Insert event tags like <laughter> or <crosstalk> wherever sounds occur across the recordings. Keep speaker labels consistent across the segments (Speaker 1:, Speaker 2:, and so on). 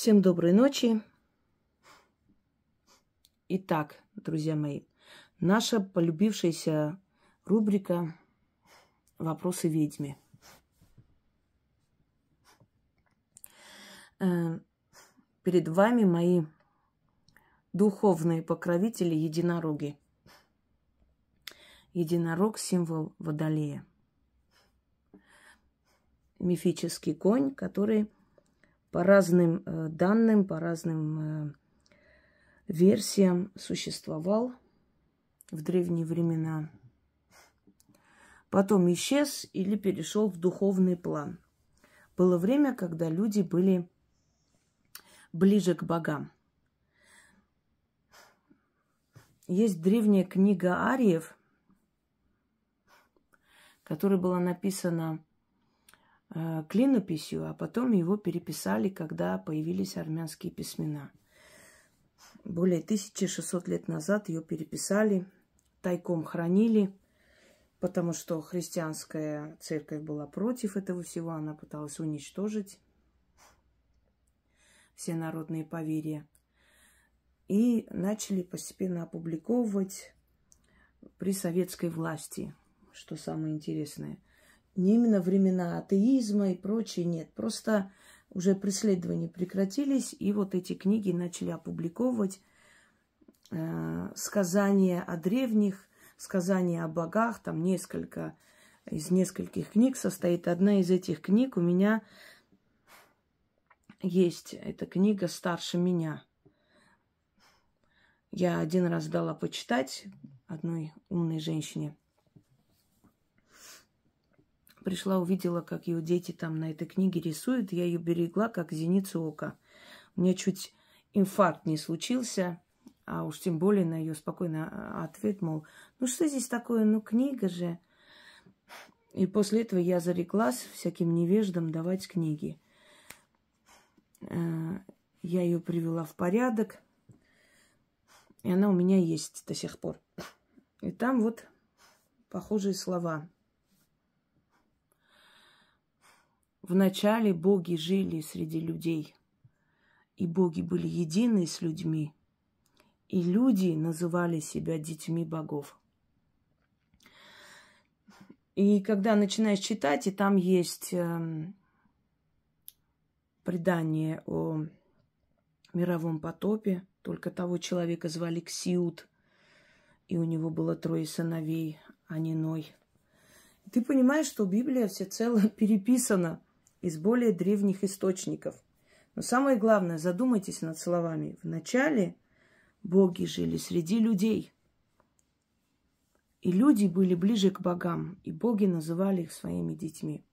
Speaker 1: Всем доброй ночи. Итак, друзья мои, наша полюбившаяся рубрика «Вопросы ведьме». Э, перед вами мои духовные покровители единороги. Единорог – символ Водолея. Мифический конь, который – по разным э, данным, по разным э, версиям существовал в древние времена. Потом исчез или перешел в духовный план. Было время, когда люди были ближе к богам. Есть древняя книга Ариев, которая была написана Э, клинописью, а потом его переписали, когда появились армянские письмена. Более 1600 лет назад ее переписали, тайком хранили, потому что христианская церковь была против этого всего, она пыталась уничтожить все народные поверья. И начали постепенно опубликовывать при советской власти, что самое интересное – не именно времена атеизма и прочее, нет. Просто уже преследования прекратились, и вот эти книги начали опубликовывать э, сказания о древних, сказания о богах, там несколько, из нескольких книг состоит. Одна из этих книг у меня есть, эта книга «Старше меня». Я один раз дала почитать одной умной женщине. Пришла, увидела, как ее дети там на этой книге рисуют. Я ее берегла, как зеницу ока. У меня чуть инфаркт не случился, а уж тем более на ее спокойный а, а, ответ, мол, ну что здесь такое, ну книга же. И после этого я зареклась всяким невеждам давать книги. Э, я ее привела в порядок, и она у меня есть до сих пор. И там вот похожие слова. Вначале боги жили среди людей, и боги были едины с людьми, и люди называли себя детьми богов. И когда начинаешь читать, и там есть э, предание о мировом потопе, только того человека звали Ксиут, и у него было трое сыновей, а не Ной. Ты понимаешь, что Библия всецело <laughs> переписана – из более древних источников. Но самое главное, задумайтесь над словами. Вначале боги жили среди людей. И люди были ближе к богам, и боги называли их своими детьми.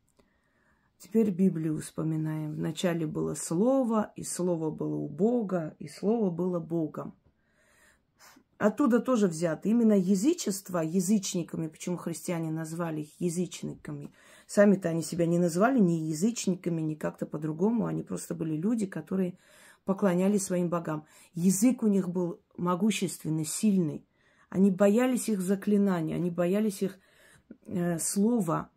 Speaker 1: Теперь Библию вспоминаем. Вначале было слово, и слово было у Бога, и слово было Богом. Оттуда тоже взято. Именно язычество язычниками, почему христиане назвали их язычниками – Сами-то они себя не назвали ни язычниками, ни как-то по-другому. Они просто были люди, которые поклонялись своим богам. Язык у них был могущественный, сильный. Они боялись их заклинаний, они боялись их э, слова.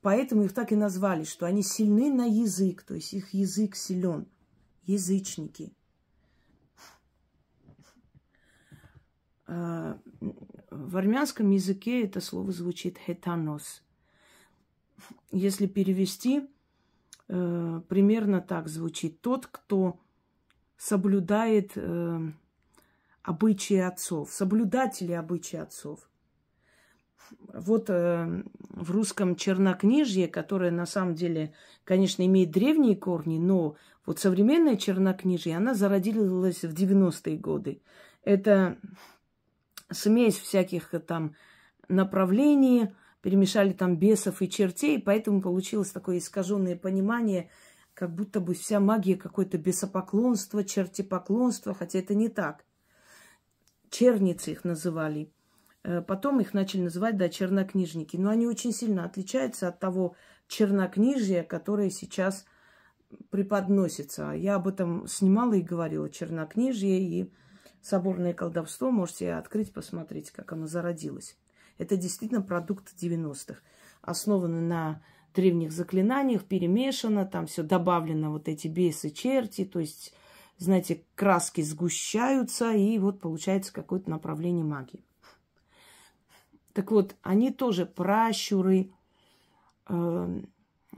Speaker 1: Поэтому их так и назвали, что они сильны на язык, то есть их язык силен. Язычники. Э, в армянском языке это слово звучит хетанос если перевести, э, примерно так звучит. Тот, кто соблюдает э, обычаи отцов, соблюдатели обычаи отцов. Вот э, в русском чернокнижье, которое на самом деле, конечно, имеет древние корни, но вот современное чернокнижье, она зародилась в 90-е годы. Это смесь всяких э, там направлений, перемешали там бесов и чертей, поэтому получилось такое искаженное понимание, как будто бы вся магия какое-то бесопоклонство, чертепоклонство, хотя это не так. Черницы их называли. Э, потом их начали называть, да, чернокнижники. Но они очень сильно отличаются от того чернокнижья, которое сейчас преподносится. Я об этом снимала и говорила. Чернокнижье и соборное колдовство. Можете открыть, посмотреть, как оно зародилось. Это действительно продукт 90-х. Основаны на древних заклинаниях, перемешано, там все добавлено вот эти бесы, черти, то есть, знаете, краски сгущаются, и вот получается какое-то направление магии. Так вот, они тоже пращуры, э,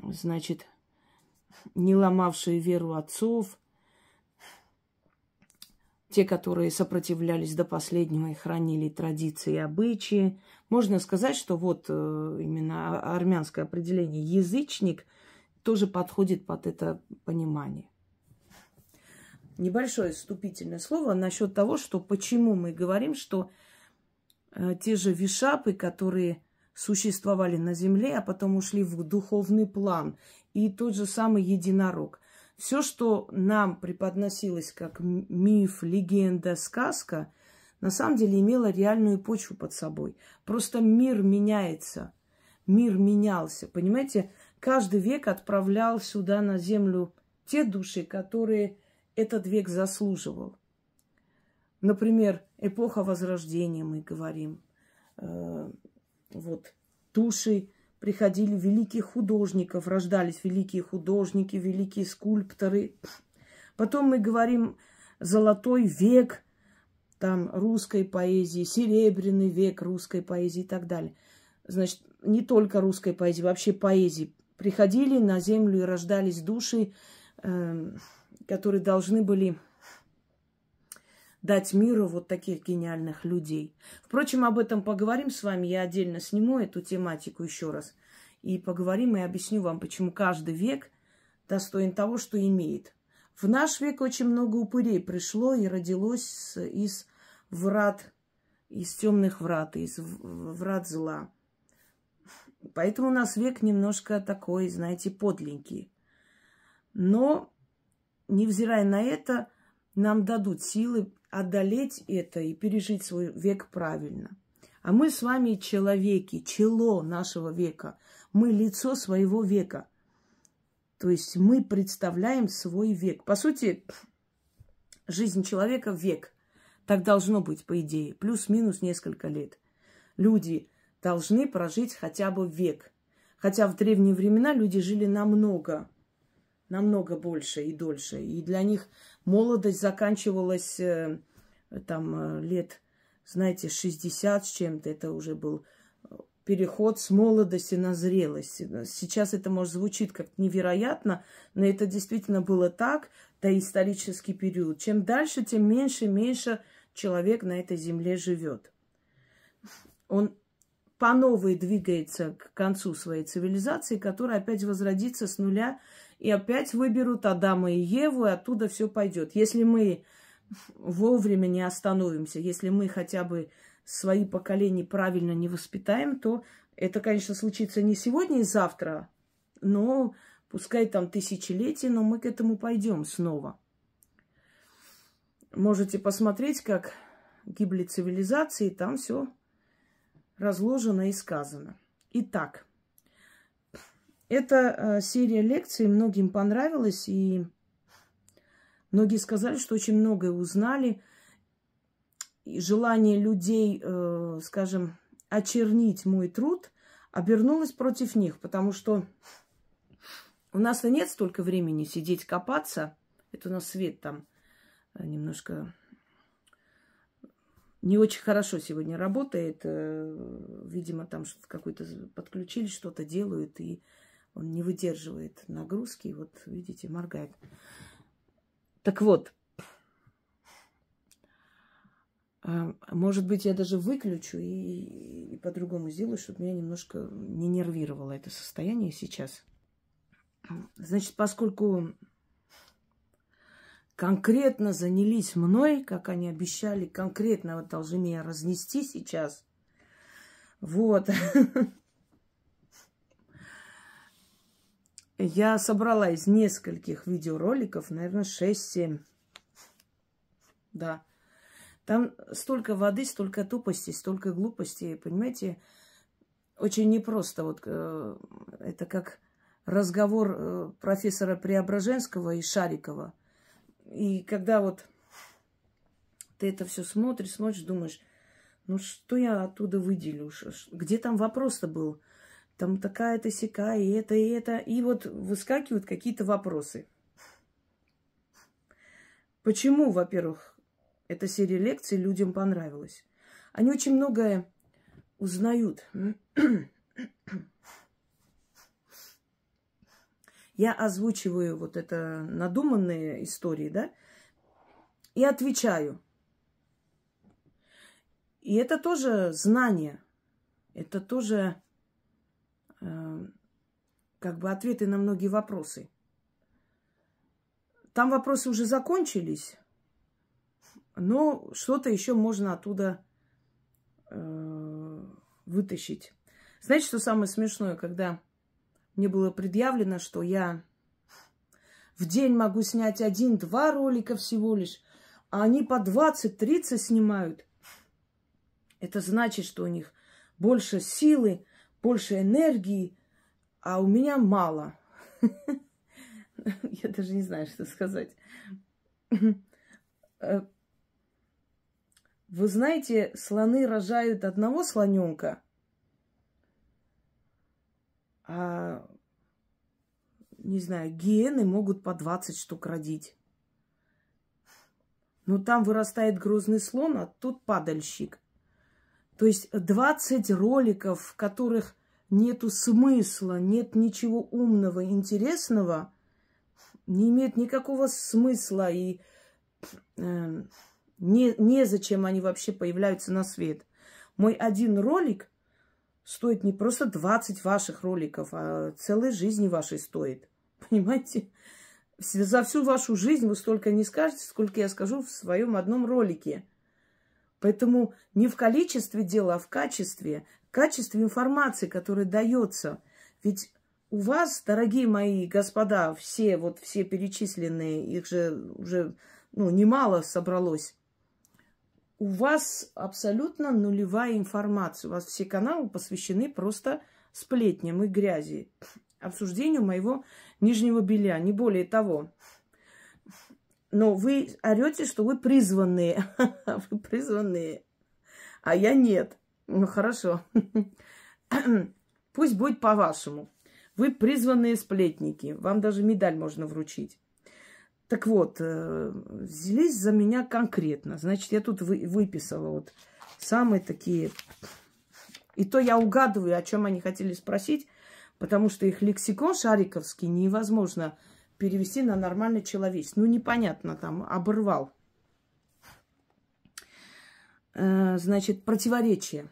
Speaker 1: значит, не ломавшие веру отцов, те, которые сопротивлялись до последнего и хранили традиции и обычаи. Можно сказать, что вот э, именно армянское определение «язычник» тоже подходит под это понимание. Небольшое вступительное слово насчет того, что почему мы говорим, что э, те же вишапы, которые существовали на земле, а потом ушли в духовный план. И тот же самый единорог все, что нам преподносилось как миф, легенда, сказка, на самом деле имело реальную почву под собой. Просто мир меняется. Мир менялся. Понимаете, каждый век отправлял сюда на землю те души, которые этот век заслуживал. Например, эпоха Возрождения, мы говорим. Э, вот души приходили великие художников, рождались великие художники, великие скульпторы. Потом мы говорим «золотой век», там, русской поэзии, серебряный век русской поэзии и так далее. Значит, не только русской поэзии, вообще поэзии. Приходили на землю и рождались души, э, которые должны были дать миру вот таких гениальных людей. Впрочем, об этом поговорим с вами. Я отдельно сниму эту тематику еще раз. И поговорим и объясню вам, почему каждый век достоин того, что имеет. В наш век очень много упырей пришло и родилось из врат, из темных врат, из врат зла. Поэтому у нас век немножко такой, знаете, подленький. Но, невзирая на это, нам дадут силы одолеть это и пережить свой век правильно. А мы с вами человеки, чело нашего века. Мы лицо своего века. То есть мы представляем свой век. По сути, жизнь человека – век. Так должно быть, по идее. Плюс-минус несколько лет. Люди должны прожить хотя бы век. Хотя в древние времена люди жили намного, намного больше и дольше. И для них молодость заканчивалась э, там э, лет, знаете, 60 с чем-то. Это уже был э, переход с молодости на зрелость. Сейчас это, может, звучит как невероятно, но это действительно было так, да исторический период. Чем дальше, тем меньше и меньше человек на этой земле живет. Он по новой двигается к концу своей цивилизации, которая опять возродится с нуля и опять выберут Адама и Еву, и оттуда все пойдет. Если мы вовремя не остановимся, если мы хотя бы свои поколения правильно не воспитаем, то это, конечно, случится не сегодня и завтра, но пускай там тысячелетия, но мы к этому пойдем снова. Можете посмотреть, как гибли цивилизации, там все разложено и сказано. Итак, эта э, серия лекций многим понравилась, и многие сказали, что очень многое узнали. И желание людей, э, скажем, очернить мой труд обернулось против них, потому что у нас и нет столько времени сидеть копаться. Это у нас свет там э, немножко не очень хорошо сегодня работает. Видимо, там какой-то подключили, что-то делают и он не выдерживает нагрузки. вот, видите, моргает. Так вот, а, может быть, я даже выключу и, и по-другому сделаю, чтобы меня немножко не нервировало это состояние сейчас. Значит, поскольку конкретно занялись мной, как они обещали, конкретно вот должны меня разнести сейчас. Вот. <laughs> Я собрала из нескольких видеороликов, наверное, 6-7. Да. Там столько воды, столько тупости, столько глупости, понимаете? Очень непросто. Вот э, это как разговор э, профессора Преображенского и Шарикова. И когда вот ты это все смотришь, смотришь, думаешь, ну что я оттуда выделю? Где там вопрос-то был? там такая-то сякая, и это, и это. И вот выскакивают какие-то вопросы. Почему, во-первых, эта серия лекций людям понравилась? Они очень многое узнают. Я озвучиваю вот это надуманные истории, да, и отвечаю. И это тоже знание, это тоже как бы ответы на многие вопросы. Там вопросы уже закончились, но что-то еще можно оттуда э, вытащить. Знаете, что самое смешное, когда мне было предъявлено, что я в день могу снять один-два ролика всего лишь, а они по 20-30 снимают. Это значит, что у них больше силы, больше энергии, а у меня мало. <laughs> Я даже не знаю, что сказать. Э, вы знаете, слоны рожают одного слоненка, а, не знаю, гиены могут по 20 штук родить. Но там вырастает грозный слон, а тут падальщик. То есть 20 роликов, в которых нету смысла, нет ничего умного, интересного, не имеет никакого смысла и э, не, незачем они вообще появляются на свет. Мой один ролик стоит не просто 20 ваших роликов, а целой жизни вашей стоит. Понимаете? За всю вашу жизнь вы столько не скажете, сколько я скажу в своем одном ролике. Поэтому не в количестве дела, а в качестве качестве информации, которая дается. Ведь у вас, дорогие мои господа, все вот все перечисленные, их же уже ну, немало собралось, у вас абсолютно нулевая информация. У вас все каналы посвящены просто сплетням и грязи, обсуждению моего нижнего белья, не более того. Но вы орете, что вы призванные. <laughs> Вы призванные, а я нет. Ну хорошо. Пусть будет по-вашему. Вы призванные сплетники. Вам даже медаль можно вручить. Так вот, э, взялись за меня конкретно. Значит, я тут вы, выписала вот самые такие... И то я угадываю, о чем они хотели спросить, потому что их лексикон шариковский невозможно перевести на нормальный человеческий. Ну, непонятно там, оборвал. Э, значит, противоречия.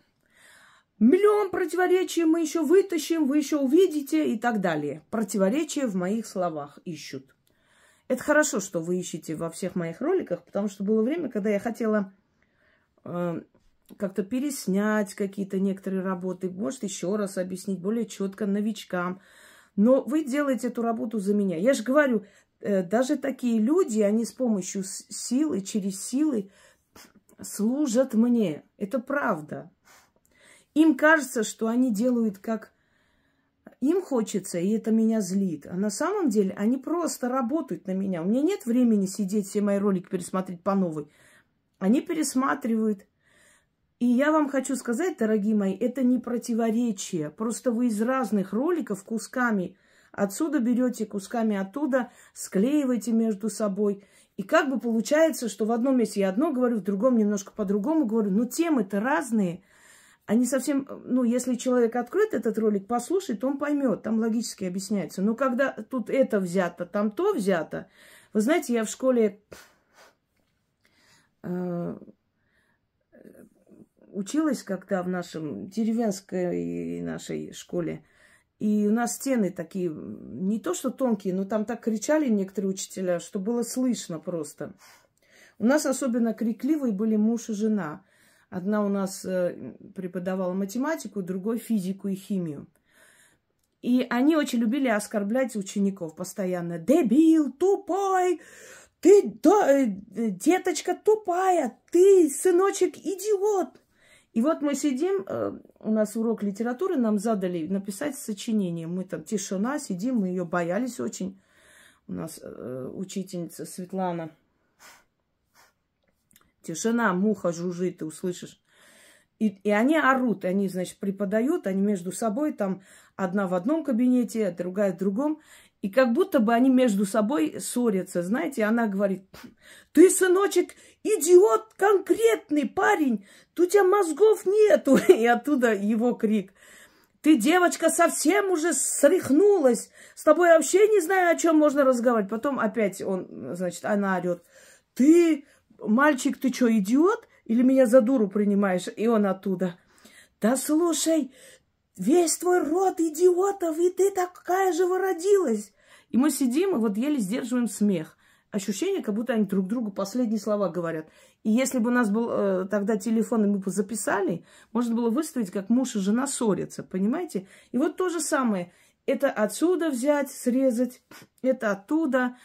Speaker 1: Миллион противоречий мы еще вытащим, вы еще увидите и так далее. Противоречия в моих словах ищут. Это хорошо, что вы ищете во всех моих роликах, потому что было время, когда я хотела э, как-то переснять какие-то некоторые работы, может, еще раз объяснить более четко новичкам. Но вы делаете эту работу за меня. Я же говорю, э, даже такие люди, они с помощью силы, через силы служат мне. Это правда. Им кажется, что они делают как им хочется, и это меня злит. А на самом деле они просто работают на меня. У меня нет времени сидеть все мои ролики пересмотреть по новой. Они пересматривают. И я вам хочу сказать, дорогие мои, это не противоречие. Просто вы из разных роликов кусками отсюда берете, кусками оттуда, склеиваете между собой – и как бы получается, что в одном месте я одно говорю, в другом немножко по-другому говорю. Но темы-то разные. Они совсем... Ну, если человек откроет этот ролик, послушает, он поймет. Там логически объясняется. Но когда тут это взято, там то взято... Вы знаете, я в школе э, училась когда в нашем деревенской нашей школе. И у нас стены такие, не то что тонкие, но там так кричали некоторые учителя, что было слышно просто. У нас особенно крикливые были муж и жена. Одна у нас э, преподавала математику, другой физику и химию. И они очень любили оскорблять учеников постоянно. Дебил, тупой, ты да, э, э, деточка тупая, ты сыночек идиот. И вот мы сидим, э, у нас урок литературы, нам задали написать сочинение. Мы там тишина, сидим, мы ее боялись очень. У нас э, учительница Светлана. Тишина, муха жужжит, ты услышишь. И, и они орут, они, значит, преподают, они между собой там одна в одном кабинете, другая в другом. И как будто бы они между собой ссорятся. Знаете, она говорит, ты, сыночек, идиот конкретный парень, у тебя мозгов нету. <laughs> И оттуда его крик. Ты, девочка, совсем уже срыхнулась. С тобой вообще не знаю, о чем можно разговаривать. Потом опять он, значит, она орет. Ты, мальчик, ты что, идиот? Или меня за дуру принимаешь? И он оттуда. Да слушай, весь твой род идиотов, и ты такая же выродилась. И мы сидим и вот еле сдерживаем смех. Ощущение, как будто они друг другу последние слова говорят. И если бы у нас был э, тогда телефон, и мы бы записали, можно было выставить, как муж и жена ссорятся, понимаете? И вот то же самое. Это отсюда взять, срезать, это оттуда.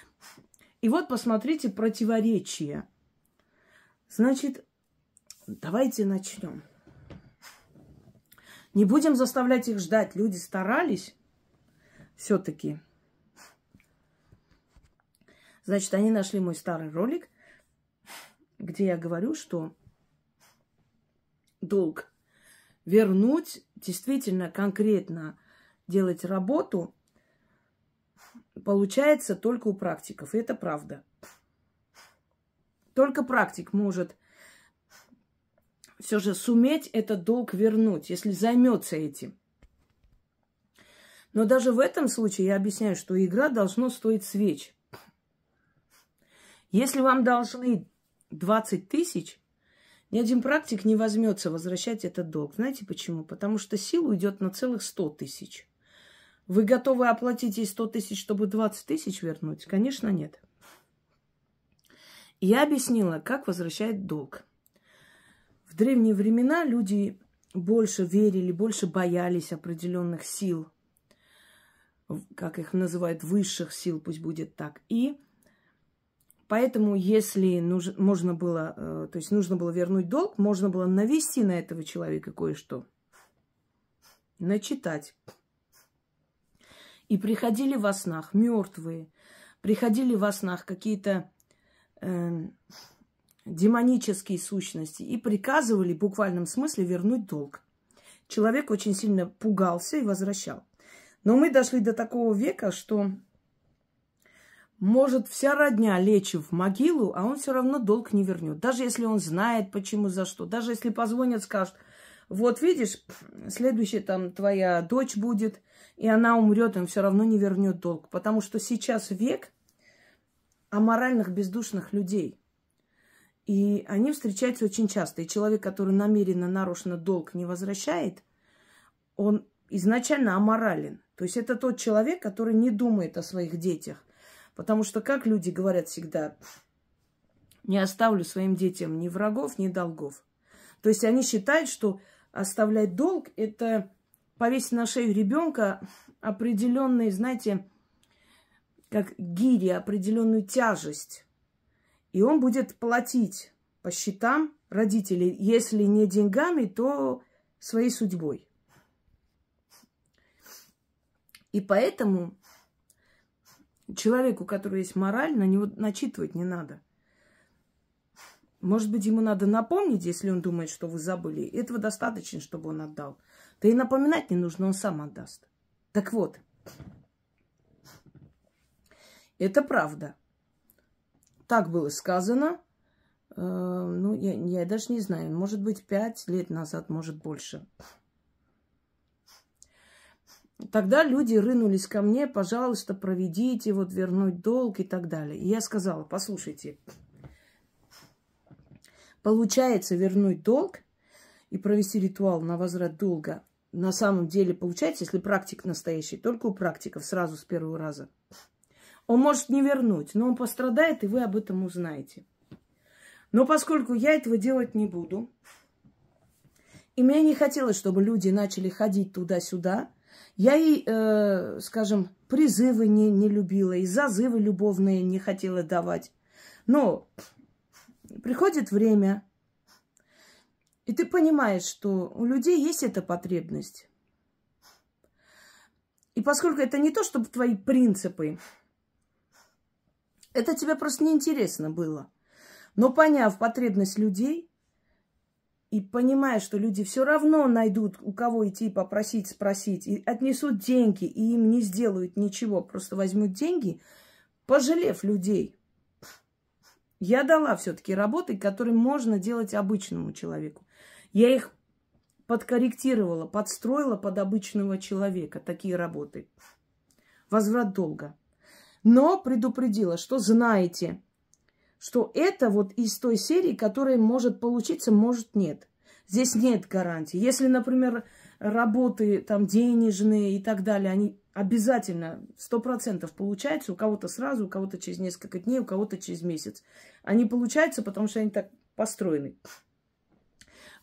Speaker 1: И вот посмотрите противоречия. Значит, давайте начнем. Не будем заставлять их ждать. Люди старались все-таки. Значит, они нашли мой старый ролик, где я говорю, что долг вернуть, действительно конкретно делать работу, получается только у практиков. И это правда. Только практик может все же суметь этот долг вернуть, если займется этим. Но даже в этом случае я объясняю, что игра должна стоить свеч. Если вам должны 20 тысяч, ни один практик не возьмется возвращать этот долг. Знаете почему? Потому что сила уйдет на целых 100 тысяч. Вы готовы оплатить ей 100 тысяч, чтобы 20 тысяч вернуть? Конечно, нет. Я объяснила, как возвращать долг. В древние времена люди больше верили, больше боялись определенных сил, как их называют, высших сил, пусть будет так. И поэтому, если нуж- можно было, э, то есть нужно было вернуть долг, можно было навести на этого человека кое-что, начитать. И приходили во снах мертвые, приходили во снах какие-то э- демонические сущности и приказывали в буквальном смысле вернуть долг. Человек очень сильно пугался и возвращал. Но мы дошли до такого века, что может вся родня лечь в могилу, а он все равно долг не вернет. Даже если он знает, почему, за что. Даже если позвонят, скажут, вот видишь, следующая там твоя дочь будет, и она умрет, он все равно не вернет долг. Потому что сейчас век аморальных бездушных людей – и они встречаются очень часто. И человек, который намеренно, нарочно долг не возвращает, он изначально аморален. То есть это тот человек, который не думает о своих детях. Потому что, как люди говорят всегда, не оставлю своим детям ни врагов, ни долгов. То есть они считают, что оставлять долг – это повесить на шею ребенка определенные, знаете, как гири, определенную тяжесть. И он будет платить по счетам родителей, если не деньгами, то своей судьбой. И поэтому человеку, у которого есть мораль, на него начитывать не надо. Может быть, ему надо напомнить, если он думает, что вы забыли. Этого достаточно, чтобы он отдал. Да и напоминать не нужно, он сам отдаст. Так вот, это правда. Так было сказано. Э, ну, я, я даже не знаю, может быть, пять лет назад, может, больше. Тогда люди рынулись ко мне, пожалуйста, проведите, вот вернуть долг и так далее. И я сказала, послушайте, получается вернуть долг и провести ритуал на возврат долга. На самом деле получается, если практик настоящий, только у практиков сразу с первого раза – он может не вернуть, но он пострадает, и вы об этом узнаете. Но поскольку я этого делать не буду, и мне не хотелось, чтобы люди начали ходить туда-сюда, я и, э, скажем, призывы не, не любила, и зазывы любовные не хотела давать. Но приходит время, и ты понимаешь, что у людей есть эта потребность. И поскольку это не то, чтобы твои принципы, это тебе просто неинтересно было. Но поняв потребность людей и понимая, что люди все равно найдут, у кого идти попросить, спросить, и отнесут деньги, и им не сделают ничего, просто возьмут деньги, пожалев людей. Я дала все-таки работы, которые можно делать обычному человеку. Я их подкорректировала, подстроила под обычного человека такие работы. Возврат долга но предупредила, что знаете, что это вот из той серии, которая может получиться, может нет. Здесь нет гарантии. Если, например, работы там денежные и так далее, они обязательно сто процентов получаются. У кого-то сразу, у кого-то через несколько дней, у кого-то через месяц. Они получаются, потому что они так построены.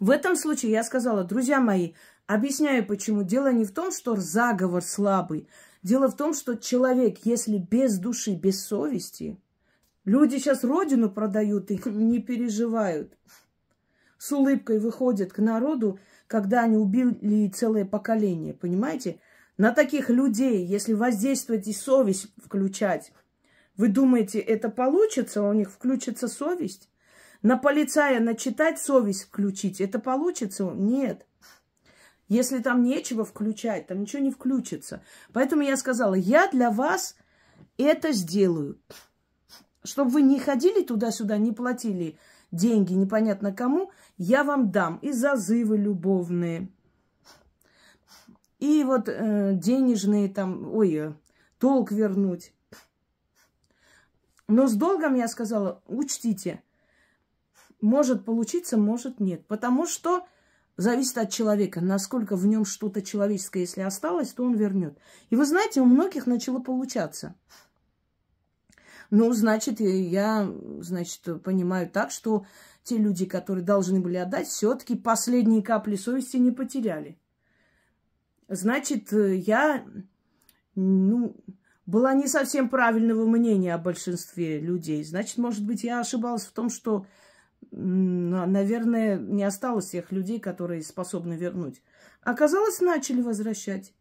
Speaker 1: В этом случае я сказала, друзья мои, объясняю почему. Дело не в том, что заговор слабый – Дело в том, что человек, если без души, без совести, люди сейчас родину продают и не переживают. С улыбкой выходят к народу, когда они убили целое поколение, понимаете? На таких людей, если воздействовать и совесть включать, вы думаете, это получится, а у них включится совесть? На полицая начитать совесть включить, это получится? Нет. Если там нечего включать, там ничего не включится. Поэтому я сказала, я для вас это сделаю. Чтобы вы не ходили туда-сюда, не платили деньги непонятно кому, я вам дам и зазывы любовные, и вот э, денежные там, ой, э, долг вернуть. Но с долгом я сказала, учтите, может получиться, может нет. Потому что Зависит от человека, насколько в нем что-то человеческое, если осталось, то он вернет. И вы знаете, у многих начало получаться. Ну, значит, я, значит, понимаю так, что те люди, которые должны были отдать, все-таки последние капли совести не потеряли. Значит, я, ну, была не совсем правильного мнения о большинстве людей. Значит, может быть, я ошибалась в том, что наверное, не осталось тех людей, которые способны вернуть. Оказалось, начали возвращать.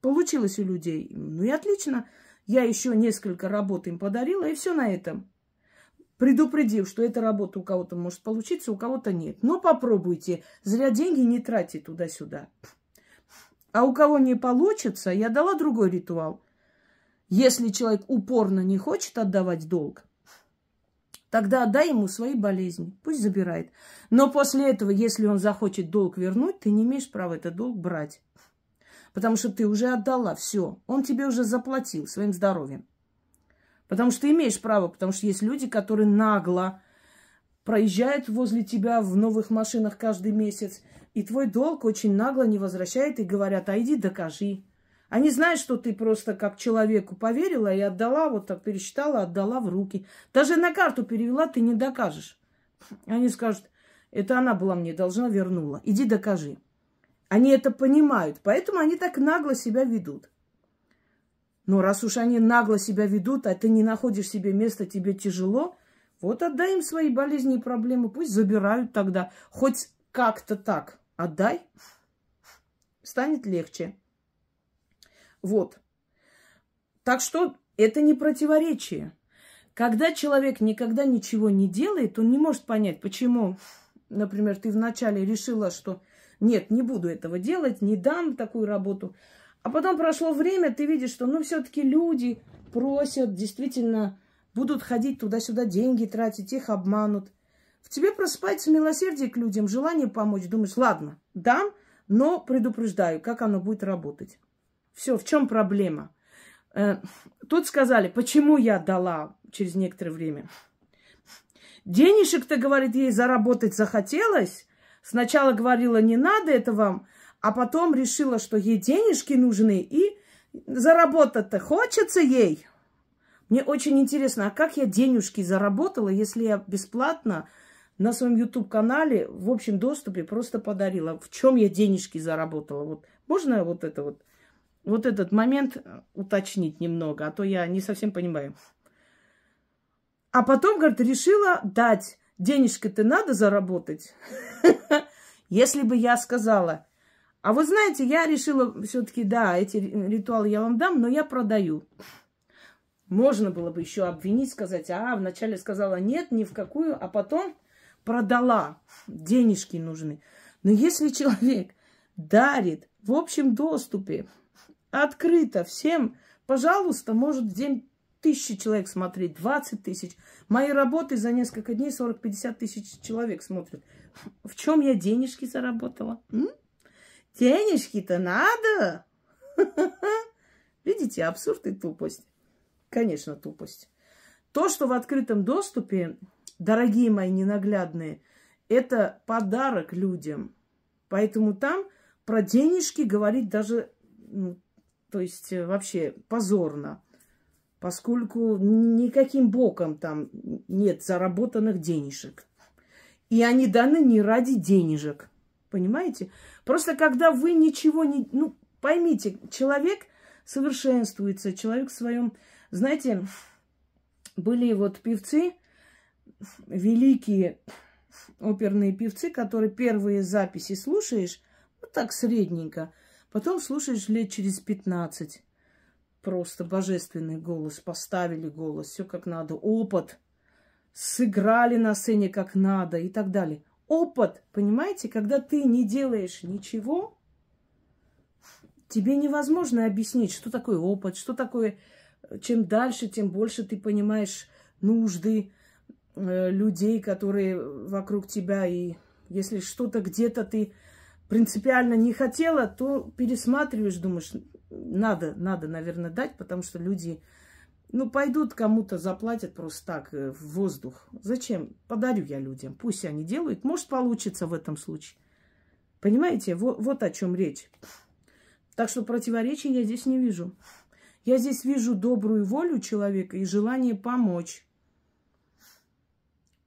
Speaker 1: Получилось у людей. Ну и отлично. Я еще несколько работ им подарила, и все на этом. Предупредив, что эта работа у кого-то может получиться, у кого-то нет. Но попробуйте. Зря деньги не тратьте туда-сюда. А у кого не получится, я дала другой ритуал. Если человек упорно не хочет отдавать долг, Тогда отдай ему свои болезни, пусть забирает. Но после этого, если он захочет долг вернуть, ты не имеешь права этот долг брать. Потому что ты уже отдала все. Он тебе уже заплатил своим здоровьем. Потому что ты имеешь право, потому что есть люди, которые нагло проезжают возле тебя в новых машинах каждый месяц, и твой долг очень нагло не возвращает и говорят, а иди докажи. Они знают, что ты просто как человеку поверила и отдала, вот так пересчитала, отдала в руки. Даже на карту перевела, ты не докажешь. Они скажут, это она была мне должна, вернула. Иди докажи. Они это понимают, поэтому они так нагло себя ведут. Но раз уж они нагло себя ведут, а ты не находишь себе места, тебе тяжело, вот отдай им свои болезни и проблемы, пусть забирают тогда. Хоть как-то так отдай, станет легче. Вот. Так что это не противоречие. Когда человек никогда ничего не делает, он не может понять, почему, например, ты вначале решила, что нет, не буду этого делать, не дам такую работу. А потом прошло время, ты видишь, что ну все-таки люди просят, действительно будут ходить туда-сюда, деньги тратить, их обманут. В тебе просыпается милосердие к людям, желание помочь. Думаешь, ладно, дам, но предупреждаю, как оно будет работать. Все, в чем проблема? Э, тут сказали, почему я дала через некоторое время. Денежек-то, говорит, ей заработать захотелось. Сначала говорила, не надо это вам, а потом решила, что ей денежки нужны, и заработать-то хочется ей. Мне очень интересно, а как я денежки заработала, если я бесплатно на своем YouTube-канале в общем доступе просто подарила? В чем я денежки заработала? Вот можно вот это вот вот этот момент э, уточнить немного, а то я не совсем понимаю. А потом, говорит, решила дать. Денежки-то надо заработать. <laughs> Если бы я сказала, а вы знаете, я решила все-таки, да, эти ритуалы я вам дам, но я продаю. Можно было бы еще обвинить, сказать, а вначале сказала нет, ни в какую, а потом продала. Денежки нужны. Но если человек дарит в общем доступе, открыто всем. Пожалуйста, может в день тысячи человек смотреть, 20 тысяч. Мои работы за несколько дней 40-50 тысяч человек смотрят. В чем я денежки заработала? М? Денежки-то надо! <laughs> Видите, абсурд и тупость. Конечно, тупость. То, что в открытом доступе, дорогие мои ненаглядные, это подарок людям. Поэтому там про денежки говорить даже ну, то есть э, вообще позорно, поскольку никаким боком там нет заработанных денежек. И они даны не ради денежек, понимаете? Просто когда вы ничего не... Ну, поймите, человек совершенствуется, человек в своем... Знаете, были вот певцы, великие оперные певцы, которые первые записи слушаешь, ну так средненько – Потом слушаешь лет через 15. Просто божественный голос, поставили голос, все как надо. Опыт. Сыграли на сцене как надо и так далее. Опыт, понимаете, когда ты не делаешь ничего, тебе невозможно объяснить, что такое опыт, что такое... Чем дальше, тем больше ты понимаешь нужды э, людей, которые вокруг тебя. И если что-то где-то ты принципиально не хотела, то пересматриваешь, думаешь, надо, надо, наверное, дать, потому что люди, ну, пойдут кому-то, заплатят просто так, э, в воздух. Зачем? Подарю я людям, пусть они делают. Может, получится в этом случае. Понимаете, вот, вот о чем речь. Так что противоречий я здесь не вижу. Я здесь вижу добрую волю человека и желание помочь.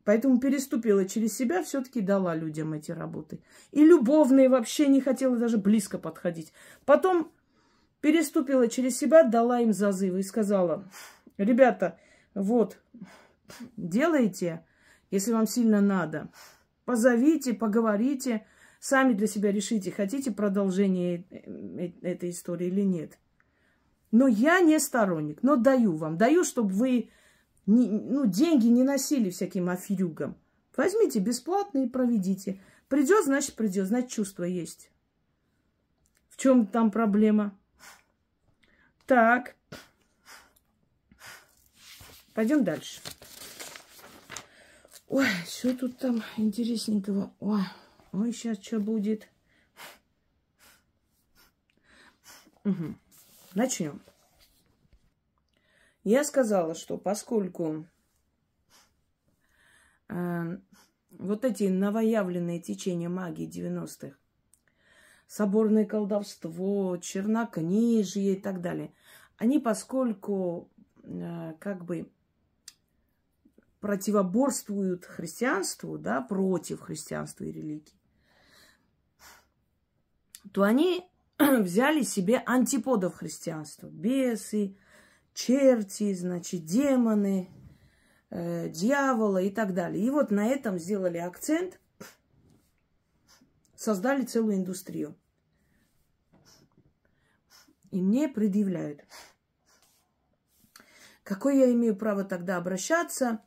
Speaker 1: Поэтому переступила через себя, все-таки дала людям эти работы. И любовные вообще не хотела даже близко подходить. Потом переступила через себя, дала им зазывы и сказала, ребята, вот, делайте, если вам сильно надо, позовите, поговорите, сами для себя решите, хотите продолжение э, э, этой истории или нет. Но я не сторонник, но даю вам, даю, чтобы вы не, ну, деньги не носили всяким аферюгам. Возьмите бесплатно и проведите. Придет, значит, придет, значит, чувство есть. В чем там проблема? Так. Пойдем дальше. Ой, что тут там интересненького? Ой, ой сейчас что будет? Угу. Начнем. Я сказала, что поскольку э, вот эти новоявленные течения магии 90-х, соборное колдовство, чернокнижие и так далее, они поскольку э, как бы противоборствуют христианству, да, против христианства и религии, то они <clears throat> взяли себе антиподов христианства. Бесы, черти, значит, демоны, э, дьявола и так далее. И вот на этом сделали акцент, создали целую индустрию. И мне предъявляют. Какое я имею право тогда обращаться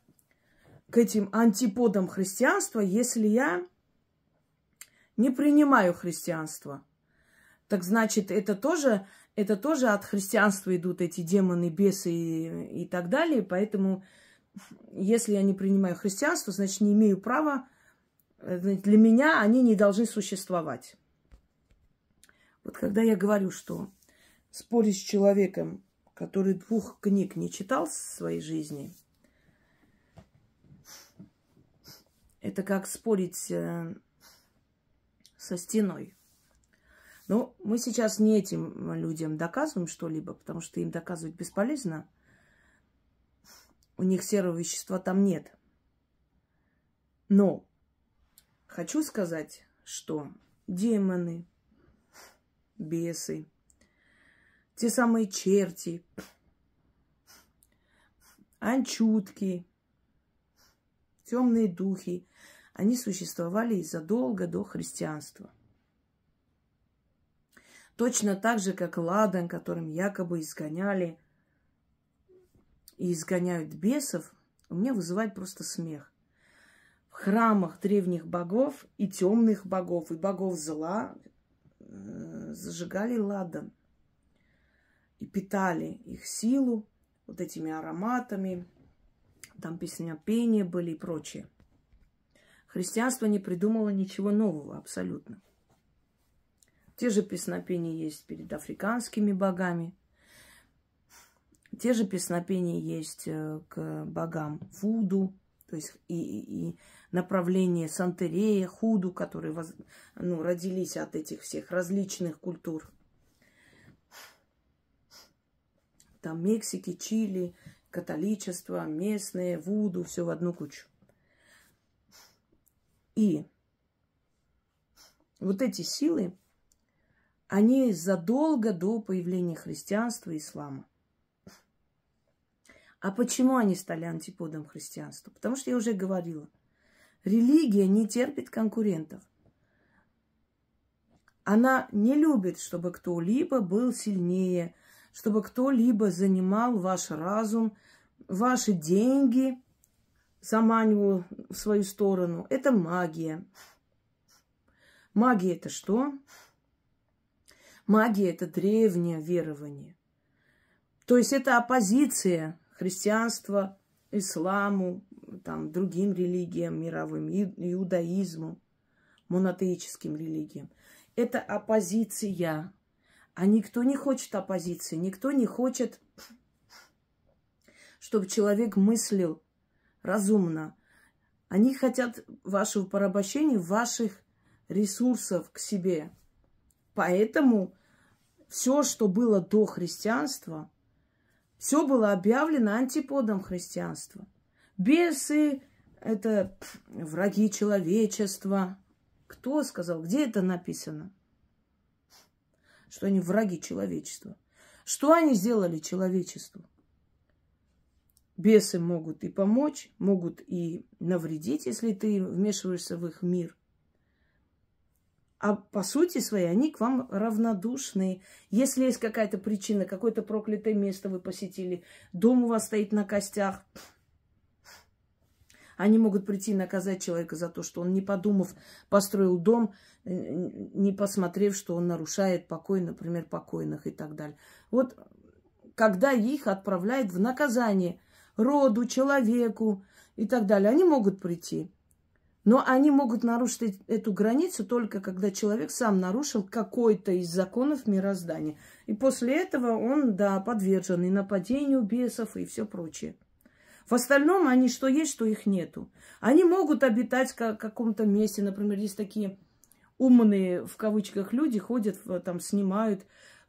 Speaker 1: к этим антиподам христианства, если я не принимаю христианство? Так значит, это тоже это тоже от христианства идут эти демоны, бесы и, и так далее. Поэтому, если я не принимаю христианство, значит, не имею права, э, для меня они не должны существовать. Вот когда я говорю, что спорить с человеком, который двух книг не читал в своей жизни, это как спорить э, со стеной. Но ну, мы сейчас не этим людям доказываем что-либо, потому что им доказывать бесполезно. У них серого вещества там нет. Но хочу сказать, что демоны, бесы, те самые черти, анчутки, темные духи, они существовали задолго до христианства. Точно так же, как ладан, которым якобы изгоняли и изгоняют бесов, у меня вызывает просто смех. В храмах древних богов и темных богов, и богов зла э, зажигали ладан и питали их силу вот этими ароматами, там песня пения были и прочее. Христианство не придумало ничего нового абсолютно. Те же песнопения есть перед африканскими богами. Те же песнопения есть э, к богам Вуду, то есть и, и, и направление Сантерея, Худу, которые воз, ну, родились от этих всех различных культур. Там Мексики, Чили, католичество, местные, Вуду, все в одну кучу. И вот эти силы, они задолго до появления христианства и ислама. А почему они стали антиподом христианства? Потому что я уже говорила, религия не терпит конкурентов. Она не любит, чтобы кто-либо был сильнее, чтобы кто-либо занимал ваш разум, ваши деньги, заманивал в свою сторону. Это магия. Магия это что? Магия – это древнее верование. То есть это оппозиция христианства, исламу, там, другим религиям мировым, иудаизму, монотеическим религиям. Это оппозиция. А никто не хочет оппозиции, никто не хочет, чтобы человек мыслил разумно. Они хотят вашего порабощения, ваших ресурсов к себе. Поэтому все, что было до христианства, все было объявлено антиподом христианства. Бесы – это враги человечества. Кто сказал? Где это написано? Что они враги человечества. Что они сделали человечеству? Бесы могут и помочь, могут и навредить, если ты вмешиваешься в их мир. А по сути своей они к вам равнодушны. Если есть какая-то причина, какое-то проклятое место вы посетили, дом у вас стоит на костях, они могут прийти и наказать человека за то, что он, не подумав, построил дом, не посмотрев, что он нарушает покой, например, покойных и так далее. Вот когда их отправляют в наказание роду, человеку и так далее, они могут прийти. Но они могут нарушить эту границу только когда человек сам нарушил какой-то из законов мироздания. И после этого он, да, подвержен и нападению бесов, и все прочее. В остальном они что есть, что их нету. Они могут обитать в каком-то месте. Например, есть такие умные, в кавычках, люди ходят, там снимают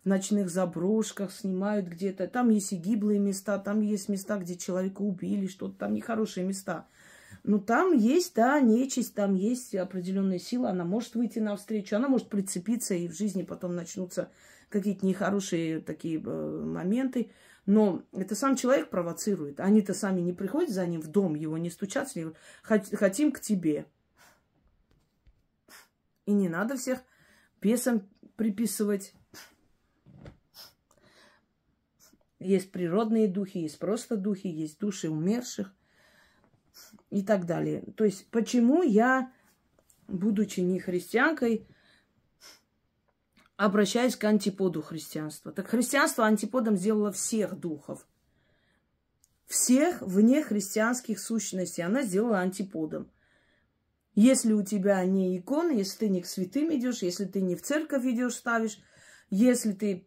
Speaker 1: в ночных заброшках, снимают где-то. Там есть и гиблые места, там есть места, где человека убили, что-то там нехорошие места – ну, там есть, да, нечисть, там есть определенная сила, она может выйти навстречу, она может прицепиться, и в жизни потом начнутся какие-то нехорошие такие э, моменты. Но это сам человек провоцирует. Они-то сами не приходят за ним в дом, его не стучат, с ним хотим к тебе. И не надо всех бесам приписывать. Есть природные духи, есть просто духи, есть души умерших и так далее. То есть почему я, будучи не христианкой, обращаюсь к антиподу христианства. Так христианство антиподом сделало всех духов. Всех вне христианских сущностей она сделала антиподом. Если у тебя не икона, если ты не к святым идешь, если ты не в церковь идешь, ставишь, если ты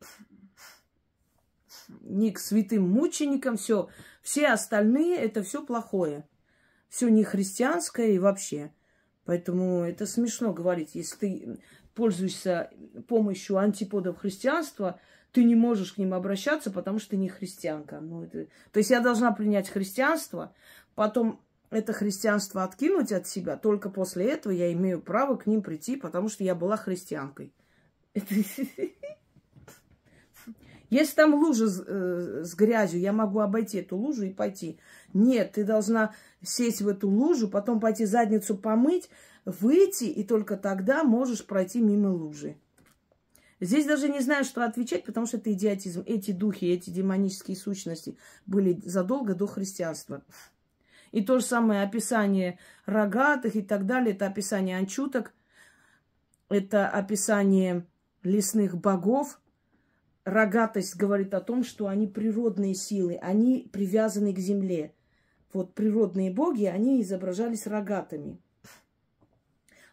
Speaker 1: не к святым мученикам, все, все остальные это все плохое все не христианское и вообще. Поэтому это смешно говорить. Если ты пользуешься помощью антиподов христианства, ты не можешь к ним обращаться, потому что ты не христианка. Ну, это... То есть я должна принять христианство, потом это христианство откинуть от себя, только после этого я имею право к ним прийти, потому что я была христианкой. <laughs> Если там лужа э, с грязью, я могу обойти эту лужу и пойти. Нет, ты должна сесть в эту лужу, потом пойти задницу помыть, выйти, и только тогда можешь пройти мимо лужи. Здесь даже не знаю, что отвечать, потому что это идиотизм. Эти духи, эти демонические сущности были задолго до христианства. И то же самое описание рогатых и так далее, это описание анчуток, это описание лесных богов – рогатость говорит о том, что они природные силы, они привязаны к земле. Вот природные боги, они изображались рогатыми.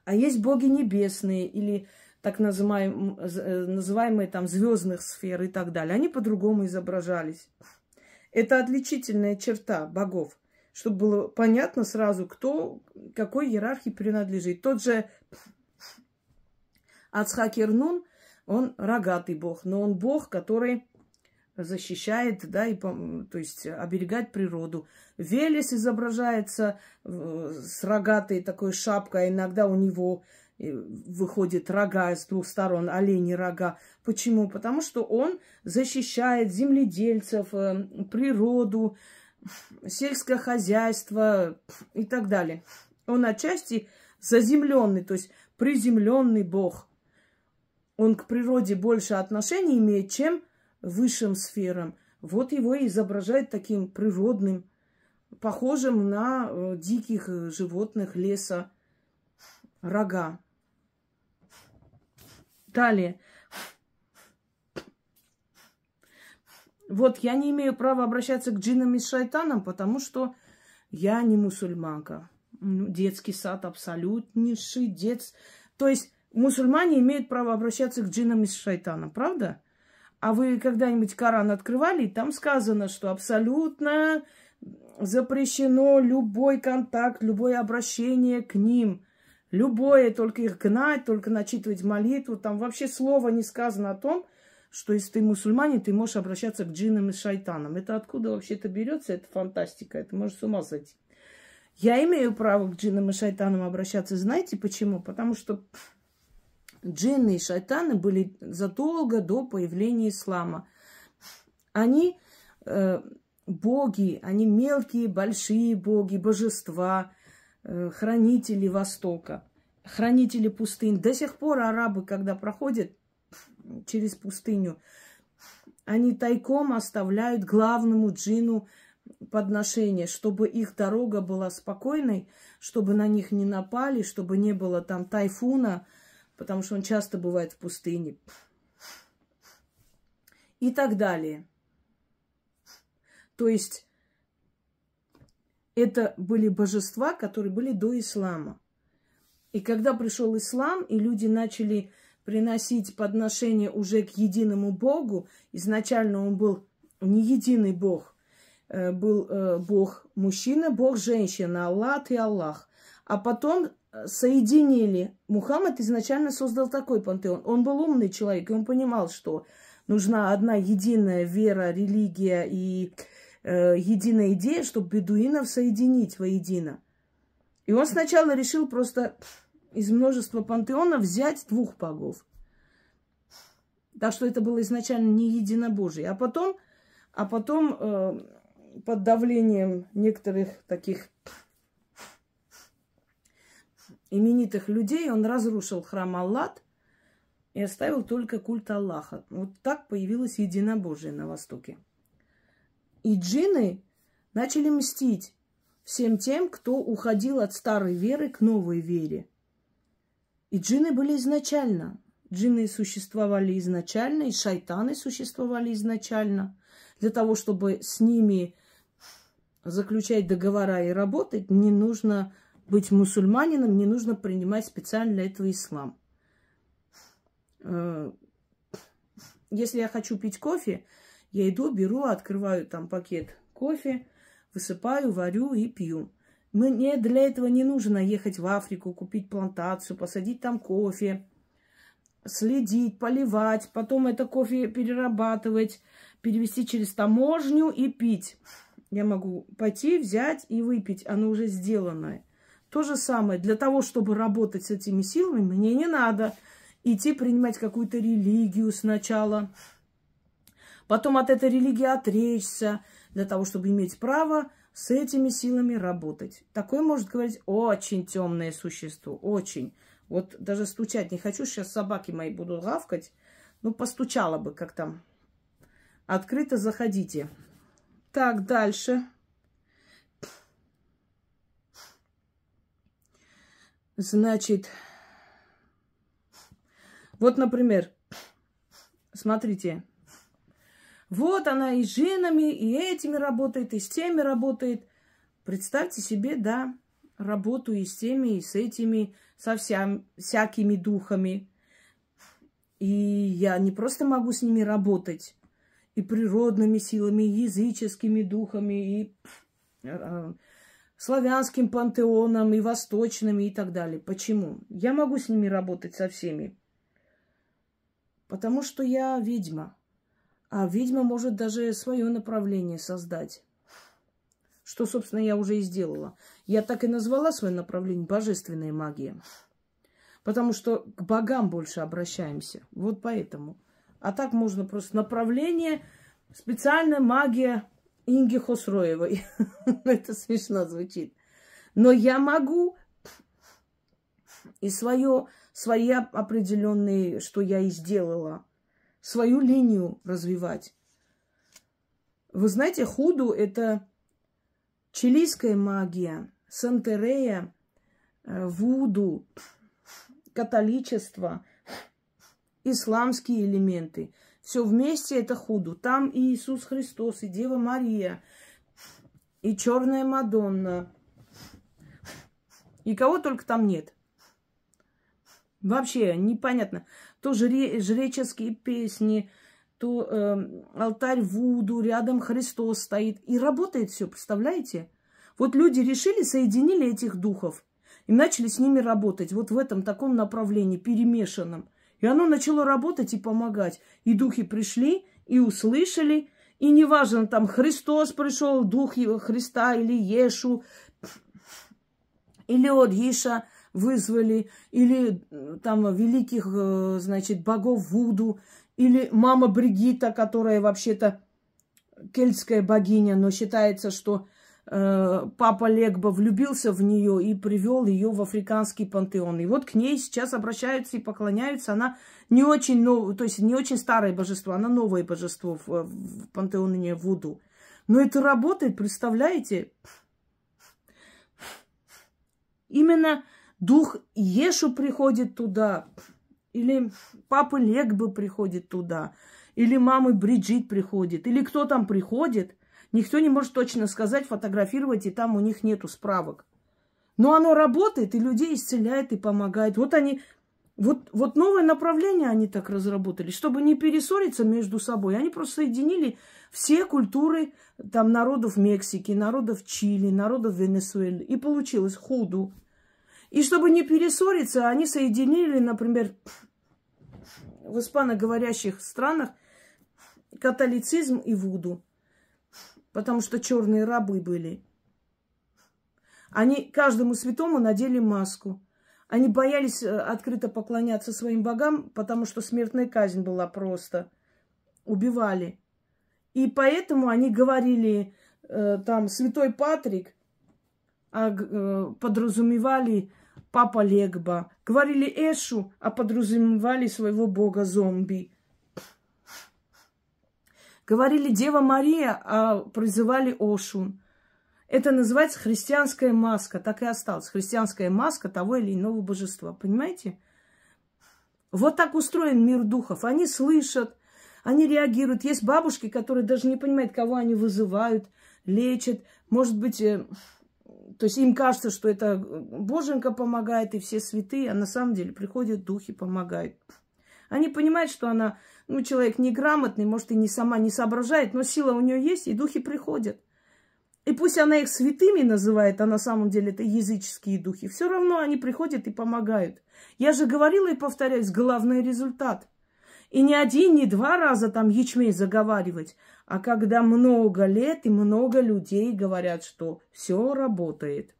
Speaker 1: А есть боги небесные или так называемые, э, называемые там звездных сфер и так далее. Они по-другому изображались. Это отличительная черта богов, чтобы было понятно сразу, кто какой иерархии принадлежит. Тот же Ацхакернун он рогатый бог, но он бог, который защищает, да, и, то есть оберегает природу. Велес изображается э, с рогатой такой шапкой, а иногда у него э, выходит рога с двух сторон, олени рога. Почему? Потому что он защищает земледельцев, э, природу, сельское хозяйство и так далее. Он отчасти заземленный, то есть приземленный бог – он к природе больше отношений имеет, чем высшим сферам. Вот его и изображают таким природным, похожим на э, диких э, животных леса рога. Далее. Вот я не имею права обращаться к джинам и шайтанам, потому что я не мусульманка. Ну, детский сад абсолютнейший, дет... То есть Мусульмане имеют право обращаться к джинам и шайтана, правда? А вы когда-нибудь Коран открывали, и там сказано, что абсолютно запрещено любой контакт, любое обращение к ним. Любое, только их гнать, только начитывать молитву. Там вообще слова не сказано о том, что если ты мусульманин, ты можешь обращаться к джинам и шайтанам. Это откуда вообще это берется? Это фантастика, это может с ума сойти. Я имею право к джинам и шайтанам обращаться. Знаете почему? Потому что пфф, Джинны и шайтаны были задолго до появления ислама. Они э, боги, они мелкие, большие боги, божества, э, хранители Востока, хранители пустынь. До сих пор арабы, когда проходят через пустыню, они тайком оставляют главному джину подношение, чтобы их дорога была спокойной, чтобы на них не напали, чтобы не было там тайфуна, потому что он часто бывает в пустыне. И так далее. То есть это были божества, которые были до ислама. И когда пришел ислам, и люди начали приносить подношения уже к единому Богу, изначально он был не единый Бог, э, был э, Бог мужчина, Бог женщина, Аллах и Аллах. А потом соединили. Мухаммад изначально создал такой пантеон. Он был умный человек, и он понимал, что нужна одна единая вера, религия и э, единая идея, чтобы бедуинов соединить воедино. И он сначала решил просто из множества пантеонов взять двух богов. Так что это было изначально не единобожие. А потом, а потом э, под давлением некоторых таких именитых людей, он разрушил храм Аллат и оставил только культ Аллаха. Вот так появилось единобожие на Востоке. И джины начали мстить всем тем, кто уходил от старой веры к новой вере. И джины были изначально. Джины существовали изначально, и шайтаны существовали изначально. Для того, чтобы с ними заключать договора и работать, не нужно быть мусульманином, не нужно принимать специально для этого ислам. Э, если я хочу пить кофе, я иду, беру, открываю там пакет кофе, высыпаю, варю и пью. Мне для этого не нужно ехать в Африку, купить плантацию, посадить там кофе, следить, поливать, потом это кофе перерабатывать, перевести через таможню и пить. Я могу пойти, взять и выпить. Оно уже сделанное. То же самое, для того, чтобы работать с этими силами, мне не надо идти принимать какую-то религию сначала, потом от этой религии отречься, для того, чтобы иметь право с этими силами работать. Такое может говорить очень темное существо, очень. Вот даже стучать не хочу, сейчас собаки мои будут гавкать. Ну, постучала бы, как там. Открыто заходите. Так, дальше. Значит, вот, например, смотрите, вот она и с женами, и этими работает, и с теми работает. Представьте себе, да, работу и с теми, и с этими, со вся, всякими духами. И я не просто могу с ними работать, и природными силами, и языческими духами, и а, славянским пантеоном, и восточными, и так далее. Почему? Я могу с ними работать со всеми. Потому что я ведьма. А ведьма может даже свое направление создать. Что, собственно, я уже и сделала. Я так и назвала свое направление «Божественная магия». Потому что к богам больше обращаемся. Вот поэтому. А так можно просто направление, специальная магия Инги Хосроевой. <laughs> Это смешно звучит. Но я могу и свое, свои определенные, что я и сделала, свою линию развивать. Вы знаете, худу – это чилийская магия, сантерея, э, вуду, католичество, исламские элементы – все вместе это худу. Там и Иисус Христос, и Дева Мария, и Черная Мадонна. И кого только там нет. Вообще непонятно. То жре, жреческие песни, то э, алтарь Вуду, рядом Христос стоит. И работает все, представляете? Вот люди решили, соединили этих духов и начали с ними работать. Вот в этом таком направлении, перемешанном. И оно начало работать и помогать. И духи пришли, и услышали, и неважно, там Христос пришел, дух его Христа или Ешу, или от Иша вызвали, или там великих, э, значит, богов Вуду, или мама Бригита, которая вообще-то кельтская богиня, но считается, что Э, папа Легба влюбился в нее и привел ее в африканский пантеон. И вот к ней сейчас обращаются и поклоняются. Она не очень нов... то есть не очень старое божество, она новое божество в, в пантеоне Вуду. Но это работает, представляете? Именно дух Ешу приходит туда, или папа Легбы приходит туда, или мамы Бриджит приходит, или кто там приходит – Никто не может точно сказать, фотографировать, и там у них нету справок. Но оно работает, и людей исцеляет, и помогает. Вот они, вот, вот новое направление они так разработали, чтобы не пересориться между собой. Они просто соединили все культуры там, народов Мексики, народов Чили, народов Венесуэлы. И получилось худу. И чтобы не пересориться, они соединили, например, в испаноговорящих странах католицизм и вуду потому что черные рабы были. Они каждому святому надели маску. Они боялись э, открыто поклоняться своим богам, потому что смертная казнь была просто. Убивали. И поэтому они говорили э, там «Святой Патрик», а э, подразумевали Папа Легба. Говорили Эшу, а подразумевали своего бога зомби. Говорили Дева Мария, а призывали Ошун. Это называется христианская маска. Так и осталась. Христианская маска того или иного божества. Понимаете? Вот так устроен мир духов. Они слышат, они реагируют. Есть бабушки, которые даже не понимают, кого они вызывают, лечат. Может быть, э, то есть им кажется, что это Боженька помогает и все святые, а на самом деле приходят духи, помогают. Они понимают, что она, ну, человек неграмотный, может, и не сама не соображает, но сила у нее есть, и духи приходят. И пусть она их святыми называет, а на самом деле это языческие духи. Все равно они приходят и помогают. Я же говорила и повторяюсь, главный результат. И не один, не два раза там ячмей заговаривать, а когда много лет и много людей говорят, что все работает –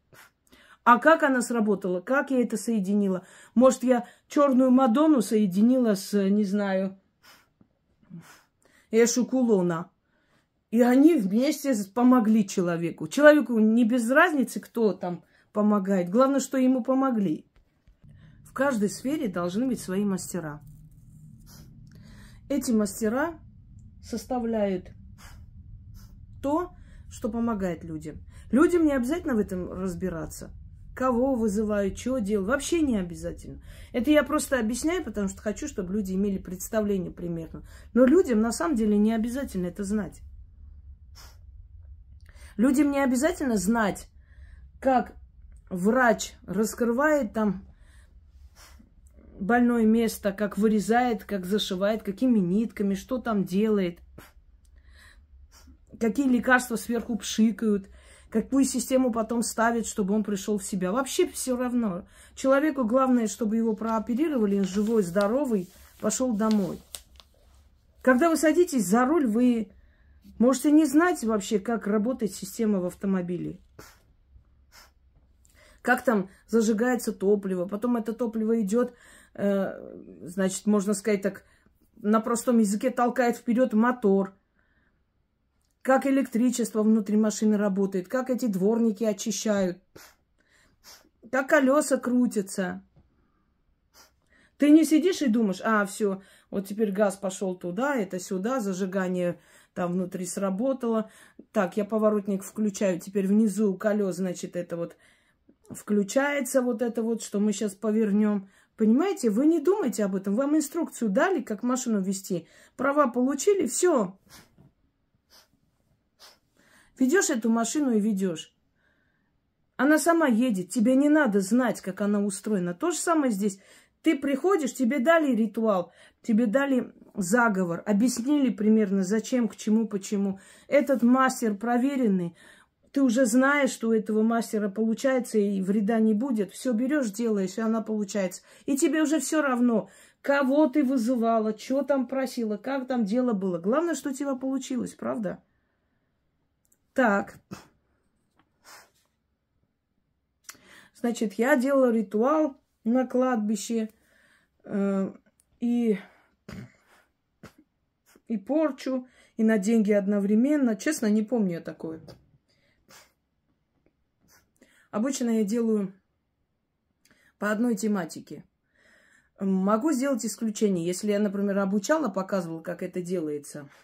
Speaker 1: а как она сработала? Как я это соединила? Может, я черную Мадонну соединила с, не знаю, Эшу Кулона. И они вместе помогли человеку. Человеку не без разницы, кто там помогает. Главное, что ему помогли. В каждой сфере должны быть свои мастера. Эти мастера составляют то, что помогает людям. Людям не обязательно в этом разбираться кого вызываю, что делаю. Вообще не обязательно. Это я просто объясняю, потому что хочу, чтобы люди имели представление примерно. Но людям на самом деле не обязательно это знать. Людям не обязательно знать, как врач раскрывает там больное место, как вырезает, как зашивает, какими нитками, что там делает, какие лекарства сверху пшикают – какую систему потом ставить, чтобы он пришел в себя. Вообще все равно. Человеку главное, чтобы его прооперировали, он живой, здоровый, пошел домой. Когда вы садитесь за руль, вы можете не знать вообще, как работает система в автомобиле. Как там зажигается топливо, потом это топливо идет, э, значит, можно сказать так, на простом языке толкает вперед мотор – как электричество внутри машины работает, как эти дворники очищают, как колеса крутятся. Ты не сидишь и думаешь, а, все, вот теперь газ пошел туда, это сюда, зажигание там внутри сработало. Так, я поворотник включаю, теперь внизу у колес, значит, это вот включается вот это вот, что мы сейчас повернем. Понимаете, вы не думайте об этом. Вам инструкцию дали, как машину вести. Права получили, все. Ведешь эту машину и ведешь. Она сама едет, тебе не надо знать, как она устроена. То же самое здесь. Ты приходишь, тебе дали ритуал, тебе дали заговор, объяснили примерно, зачем, к чему, почему. Этот мастер проверенный, ты уже знаешь, что у этого мастера получается и вреда не будет. Все берешь, делаешь, и она получается. И тебе уже все равно, кого ты вызывала, что там просила, как там дело было. Главное, что у тебя получилось, правда? Так. Значит, я делала ритуал на кладбище э, и, и порчу, и на деньги одновременно. Честно, не помню я такое. Обычно я делаю по одной тематике. Могу сделать исключение, если я, например, обучала, показывала, как это делается –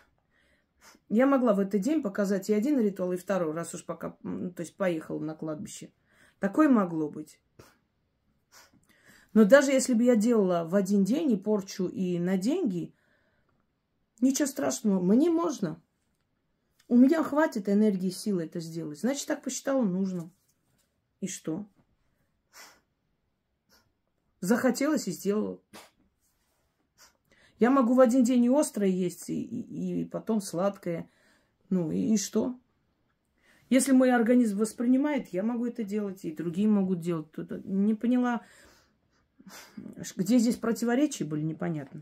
Speaker 1: я могла в этот день показать и один ритуал, и второй, раз уж пока, ну, то есть поехала на кладбище. Такое могло быть. Но даже если бы я делала в один день и порчу, и на деньги, ничего страшного, мне можно. У меня хватит энергии и силы это сделать. Значит, так посчитала нужным. И что? Захотелось и сделала. Я могу в один день и острое есть, и, и, и потом сладкое. Ну и, и что? Если мой организм воспринимает, я могу это делать, и другие могут делать. Тут э, не поняла, где здесь противоречия были, непонятно.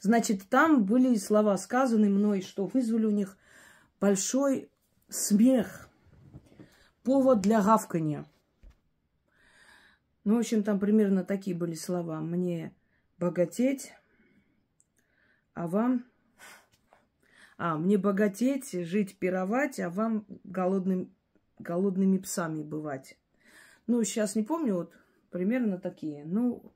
Speaker 1: Значит, там были слова сказаны мной, что вызвали у них большой смех, повод для гавкания. Ну, в общем, там примерно такие были слова. Мне богатеть, а вам... А, мне богатеть, жить, пировать, а вам голодным, голодными псами бывать. Ну, сейчас не помню, вот примерно такие. Ну,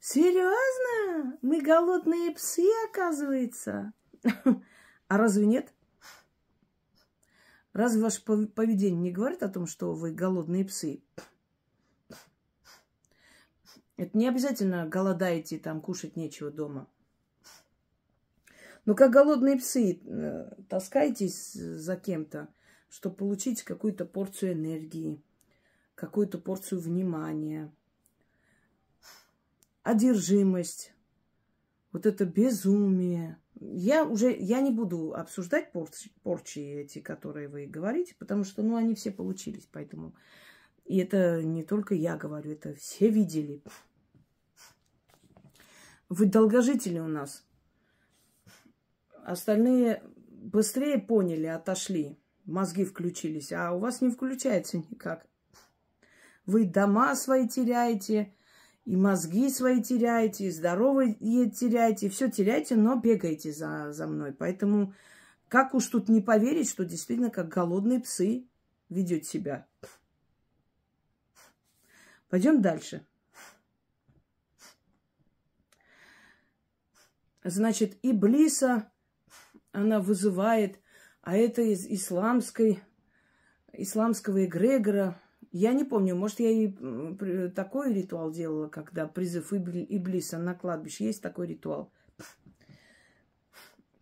Speaker 1: серьезно? Мы голодные псы, оказывается? <laughs> А разве нет? Разве ваше поведение не говорит о том, что вы голодные псы? Это не обязательно голодаете, там кушать нечего дома. Но ну, как голодные псы, э, таскайтесь за кем-то, чтобы получить какую-то порцию энергии, какую-то порцию внимания, одержимость, вот это безумие. Я уже я не буду обсуждать порчи, порчи эти, которые вы говорите, потому что ну, они все получились, поэтому и это не только я говорю, это все видели. Вы долгожители у нас. Остальные быстрее поняли, отошли, мозги включились, а у вас не включается никак. Вы дома свои теряете, и мозги свои теряете, и здоровые теряете, все теряете, но бегаете за, за мной. Поэтому как уж тут не поверить, что действительно как голодные псы ведет себя. Пойдем дальше. Значит, Иблиса она вызывает, а это из исламской, исламского эгрегора. Я не помню, может, я и такой ритуал делала, когда призыв Иблиса на кладбище. Есть такой ритуал.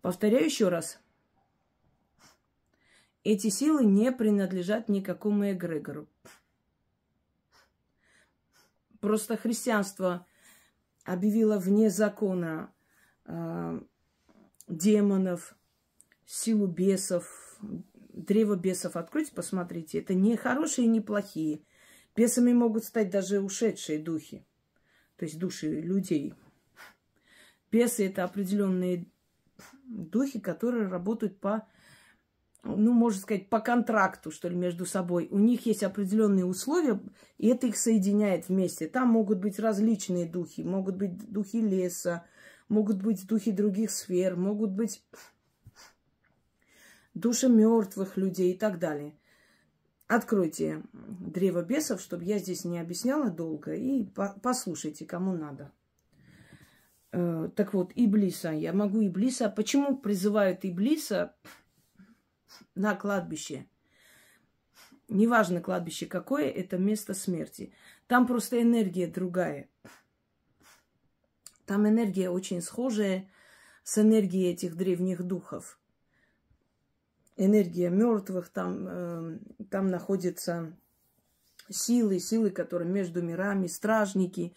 Speaker 1: Повторяю еще раз. Эти силы не принадлежат никакому эгрегору. Просто христианство объявило вне закона э, демонов, силу бесов, древо бесов. Откройте, посмотрите. Это не хорошие и не плохие. Бесами могут стать даже ушедшие духи, то есть души людей. Бесы – это определенные духи, которые работают по ну, можно сказать, по контракту, что ли, между собой. У них есть определенные условия, и это их соединяет вместе. Там могут быть различные духи, могут быть духи леса, могут быть духи других сфер, могут быть души мертвых людей и так далее. Откройте древо бесов, чтобы я здесь не объясняла долго, и по послушайте, кому надо. Э, так вот, Иблиса. Я могу Иблиса. Почему призывают Иблиса? на кладбище. Неважно кладбище какое, это место смерти. Там просто энергия другая. Там энергия очень схожая с энергией этих древних духов. Энергия мертвых, там, э, там находятся силы, силы, которые между мирами, стражники.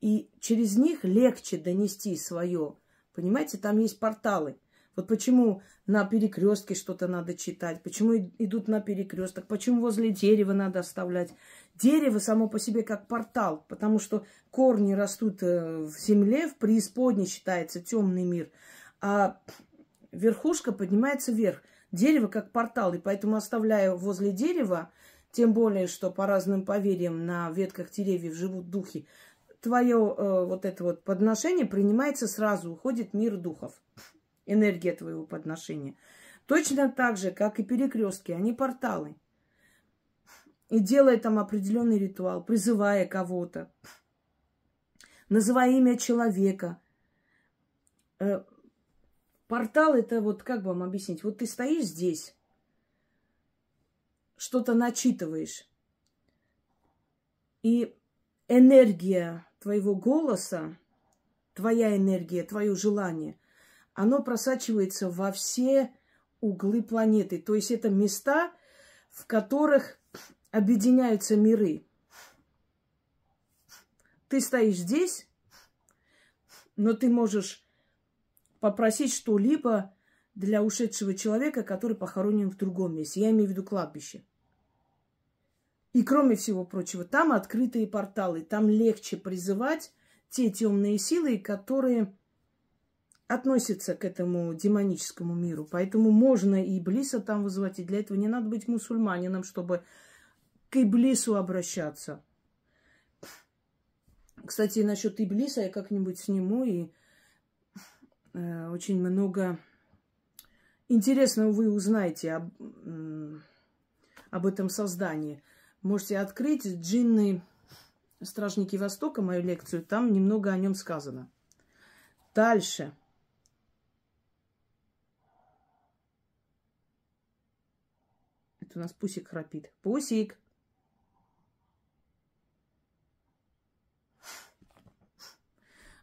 Speaker 1: И через них легче донести свое. Понимаете, там есть порталы – вот почему на перекрестке что-то надо читать, почему идут на перекресток, почему возле дерева надо оставлять. Дерево само по себе как портал, потому что корни растут э, в земле, в преисподней считается темный мир, а верхушка поднимается вверх. Дерево как портал, и поэтому оставляю возле дерева, тем более, что по разным поверьям на ветках деревьев живут духи, твое э, вот это вот подношение принимается сразу, уходит мир духов энергия твоего подношения. Точно так же, как и перекрестки, они а порталы. И делая там определенный ритуал, призывая кого-то, называя имя человека. Э, портал это вот, как вам объяснить, вот ты стоишь здесь, что-то начитываешь, и энергия твоего голоса, твоя энергия, твое желание оно просачивается во все углы планеты. То есть это места, в которых объединяются миры. Ты стоишь здесь, но ты можешь попросить что-либо для ушедшего человека, который похоронен в другом месте. Я имею в виду кладбище. И кроме всего прочего, там открытые порталы, там легче призывать те темные силы, которые относится к этому демоническому миру. Поэтому можно и Иблиса там вызвать и для этого не надо быть мусульманином, чтобы к Иблису обращаться. Кстати, насчет Иблиса я как-нибудь сниму, и э, очень много интересного вы узнаете об, э, об этом создании. Можете открыть «Джинны Стражники Востока», мою лекцию, там немного о нем сказано. Дальше – Это у нас пусик храпит. Пусик!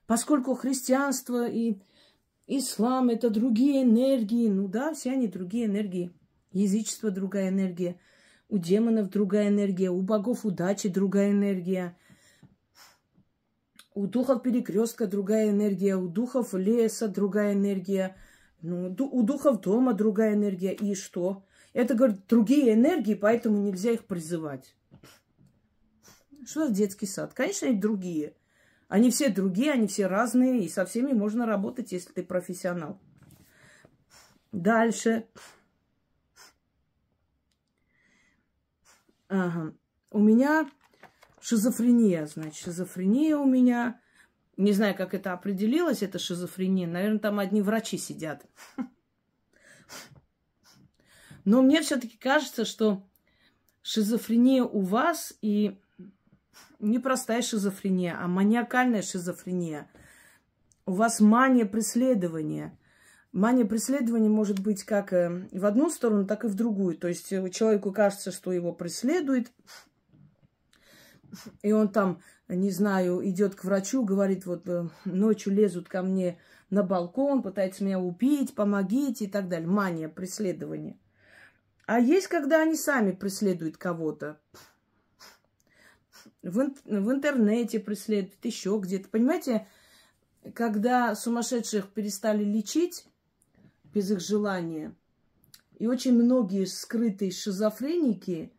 Speaker 1: Поскольку христианство и ислам – это другие энергии, ну да, все они другие энергии. Язычество – другая энергия. У демонов другая энергия, у богов удачи другая энергия. У духов перекрестка другая энергия, у духов леса другая энергия, ну, у духов дома другая энергия. И что? Это, говорит, другие энергии, поэтому нельзя их призывать. Что за детский сад? Конечно, они другие. Они все другие, они все разные, и со всеми можно работать, если ты профессионал. Дальше. Ага. У меня шизофрения, значит, шизофрения у меня. Не знаю, как это определилось, это шизофрения. Наверное, там одни врачи сидят. Но мне все-таки кажется, что шизофрения у вас и не простая шизофрения, а маниакальная шизофрения. У вас мания преследования. Мания преследования может быть как э, в одну сторону, так и в другую. То есть э, человеку кажется, что его преследует, и он там, не знаю, идет к врачу, говорит, вот э, ночью лезут ко мне на балкон, пытаются меня убить, помогите и так далее. Мания преследования. А есть, когда они сами преследуют кого-то. В, ин- в интернете преследуют, еще где-то. Понимаете, когда сумасшедших перестали лечить без их желания, и очень многие скрытые шизофреники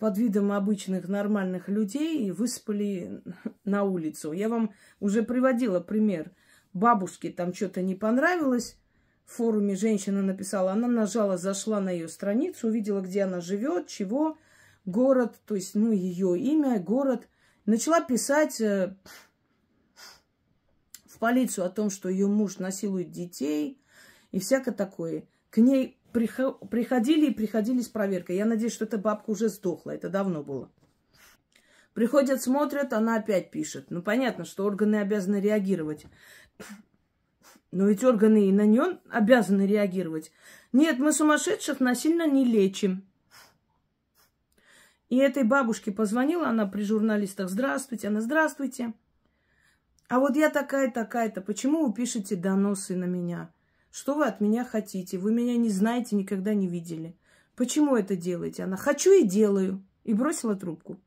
Speaker 1: под видом обычных нормальных людей выспали на улицу. Я вам уже приводила пример. Бабушке там что-то не понравилось, в форуме женщина написала, она нажала, зашла на ее страницу, увидела, где она живет, чего, город, то есть, ну, ее имя, город. Начала писать э, в полицию о том, что ее муж насилует детей и всякое такое. К ней приходили и приходили с проверкой. Я надеюсь, что эта бабка уже сдохла, это давно было. Приходят, смотрят, она опять пишет. Ну, понятно, что органы обязаны реагировать. Но ведь органы и на нее обязаны реагировать. Нет, мы сумасшедших насильно не лечим. И этой бабушке позвонила, она при журналистах, здравствуйте, она, здравствуйте. А вот я такая, такая-то, почему вы пишете доносы на меня? Что вы от меня хотите? Вы меня не знаете, никогда не видели. Почему это делаете? Она, хочу и делаю. И бросила трубку.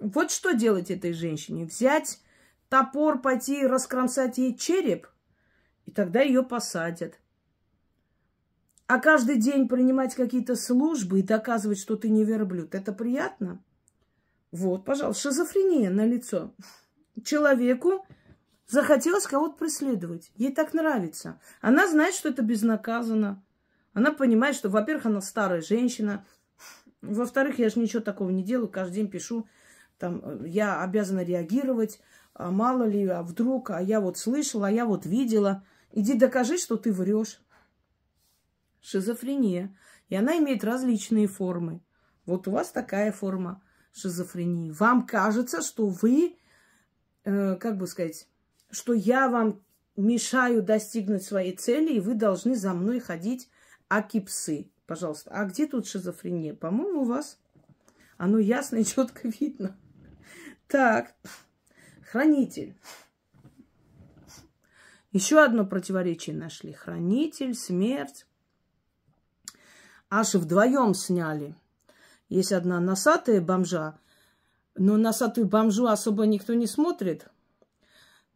Speaker 1: Вот что делать этой женщине? Взять топор пойти раскромсать ей череп, и тогда ее посадят. А каждый день принимать какие-то службы и доказывать, что ты не верблюд, это приятно? Вот, пожалуйста, шизофрения на лицо. Человеку захотелось кого-то преследовать. Ей так нравится. Она знает, что это безнаказанно. Она понимает, что, во-первых, она старая женщина. Во-вторых, я же ничего такого не делаю. Каждый день пишу, там, я обязана реагировать а мало ли, а вдруг, а я вот слышала, а я вот видела. Иди докажи, что ты врешь. Шизофрения. И она имеет различные формы. Вот у вас такая форма шизофрении. Вам кажется, что вы, э, как бы сказать, что я вам мешаю достигнуть своей цели, и вы должны за мной ходить акипсы. Пожалуйста, а где тут шизофрения? По-моему, у вас оно ясно и <laughs> четко видно. Так. Хранитель. Еще одно противоречие нашли. Хранитель, смерть. Аж вдвоем сняли. Есть одна носатая бомжа, но носатую бомжу особо никто не смотрит.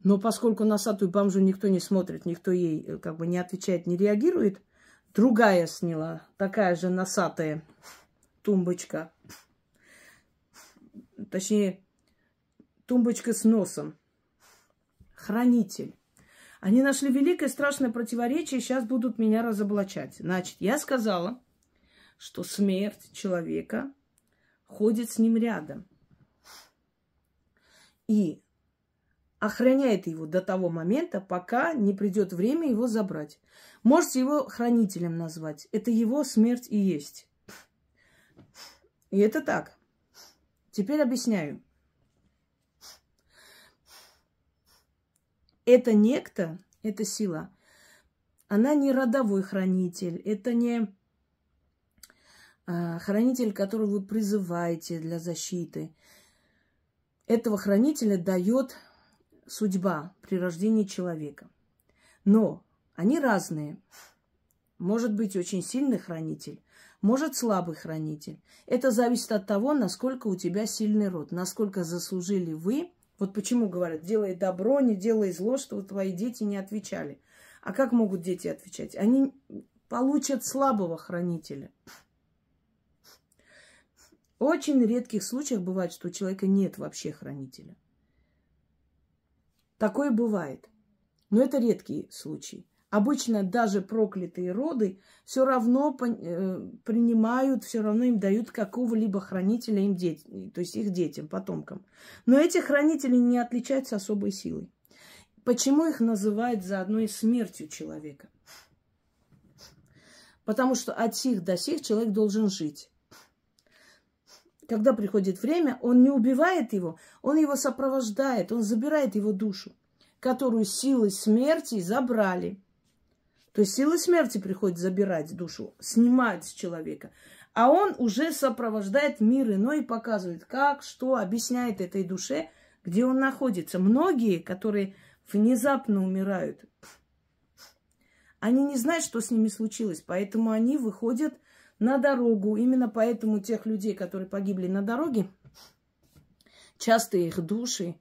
Speaker 1: Но поскольку носатую бомжу никто не смотрит, никто ей э, как бы не отвечает, не реагирует, другая сняла, такая же носатая тумбочка. Точнее, тумбочка с носом. Хранитель. Они нашли великое страшное противоречие, сейчас будут меня разоблачать. Значит, я сказала, что смерть человека ходит с ним рядом и охраняет его до того момента, пока не придет время его забрать. Можете его хранителем назвать. Это его смерть и есть. И это так. Теперь объясняю. это некто, эта сила, она не родовой хранитель, это не а, хранитель, которого вы призываете для защиты. Этого хранителя дает судьба при рождении человека. Но они разные. Может быть очень сильный хранитель, может слабый хранитель. Это зависит от того, насколько у тебя сильный род, насколько заслужили вы – вот почему говорят, делай добро, не делай зло, чтобы твои дети не отвечали. А как могут дети отвечать? Они получат слабого хранителя. В очень редких случаях бывает, что у человека нет вообще хранителя. Такое бывает. Но это редкий случай. Обычно даже проклятые роды все равно э, принимают, все равно им дают какого-либо хранителя им дет... то есть их детям, потомкам. Но эти хранители не отличаются особой силой. Почему их называют заодно и смертью человека? Потому что от сих до сих человек должен жить. Когда приходит время, он не убивает его, он его сопровождает, он забирает его душу, которую силы смерти забрали – то есть сила смерти приходит забирать душу, снимает с человека. А он уже сопровождает мир иной и показывает, как, что, объясняет этой душе, где он находится. Многие, которые внезапно умирают, они не знают, что с ними случилось, поэтому они выходят на дорогу. Именно поэтому тех людей, которые погибли на дороге, часто их души,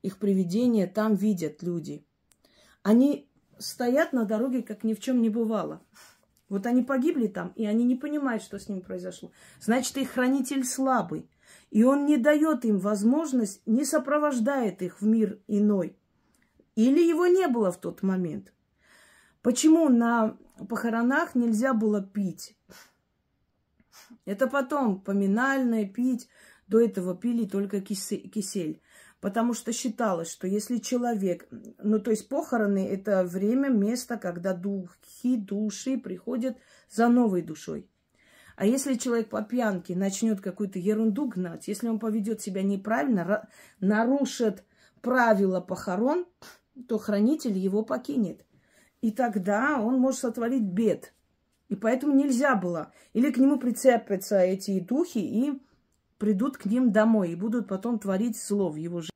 Speaker 1: их привидения там видят люди. Они стоят на дороге, как ни в чем не бывало. Вот они погибли там, и они не понимают, что с ним произошло. Значит, их хранитель слабый. И он не дает им возможность, не сопровождает их в мир иной. Или его не было в тот момент. Почему на похоронах нельзя было пить? Это потом поминальное пить. До этого пили только кисель потому что считалось, что если человек, ну то есть похороны это время, место, когда духи, души приходят за новой душой. А если человек по пьянке начнет какую-то ерунду гнать, если он поведет себя неправильно, нарушит правила похорон, то хранитель его покинет. И тогда он может сотворить бед. И поэтому нельзя было. Или к нему прицепятся эти духи и придут к ним домой и будут потом творить зло в его жизни.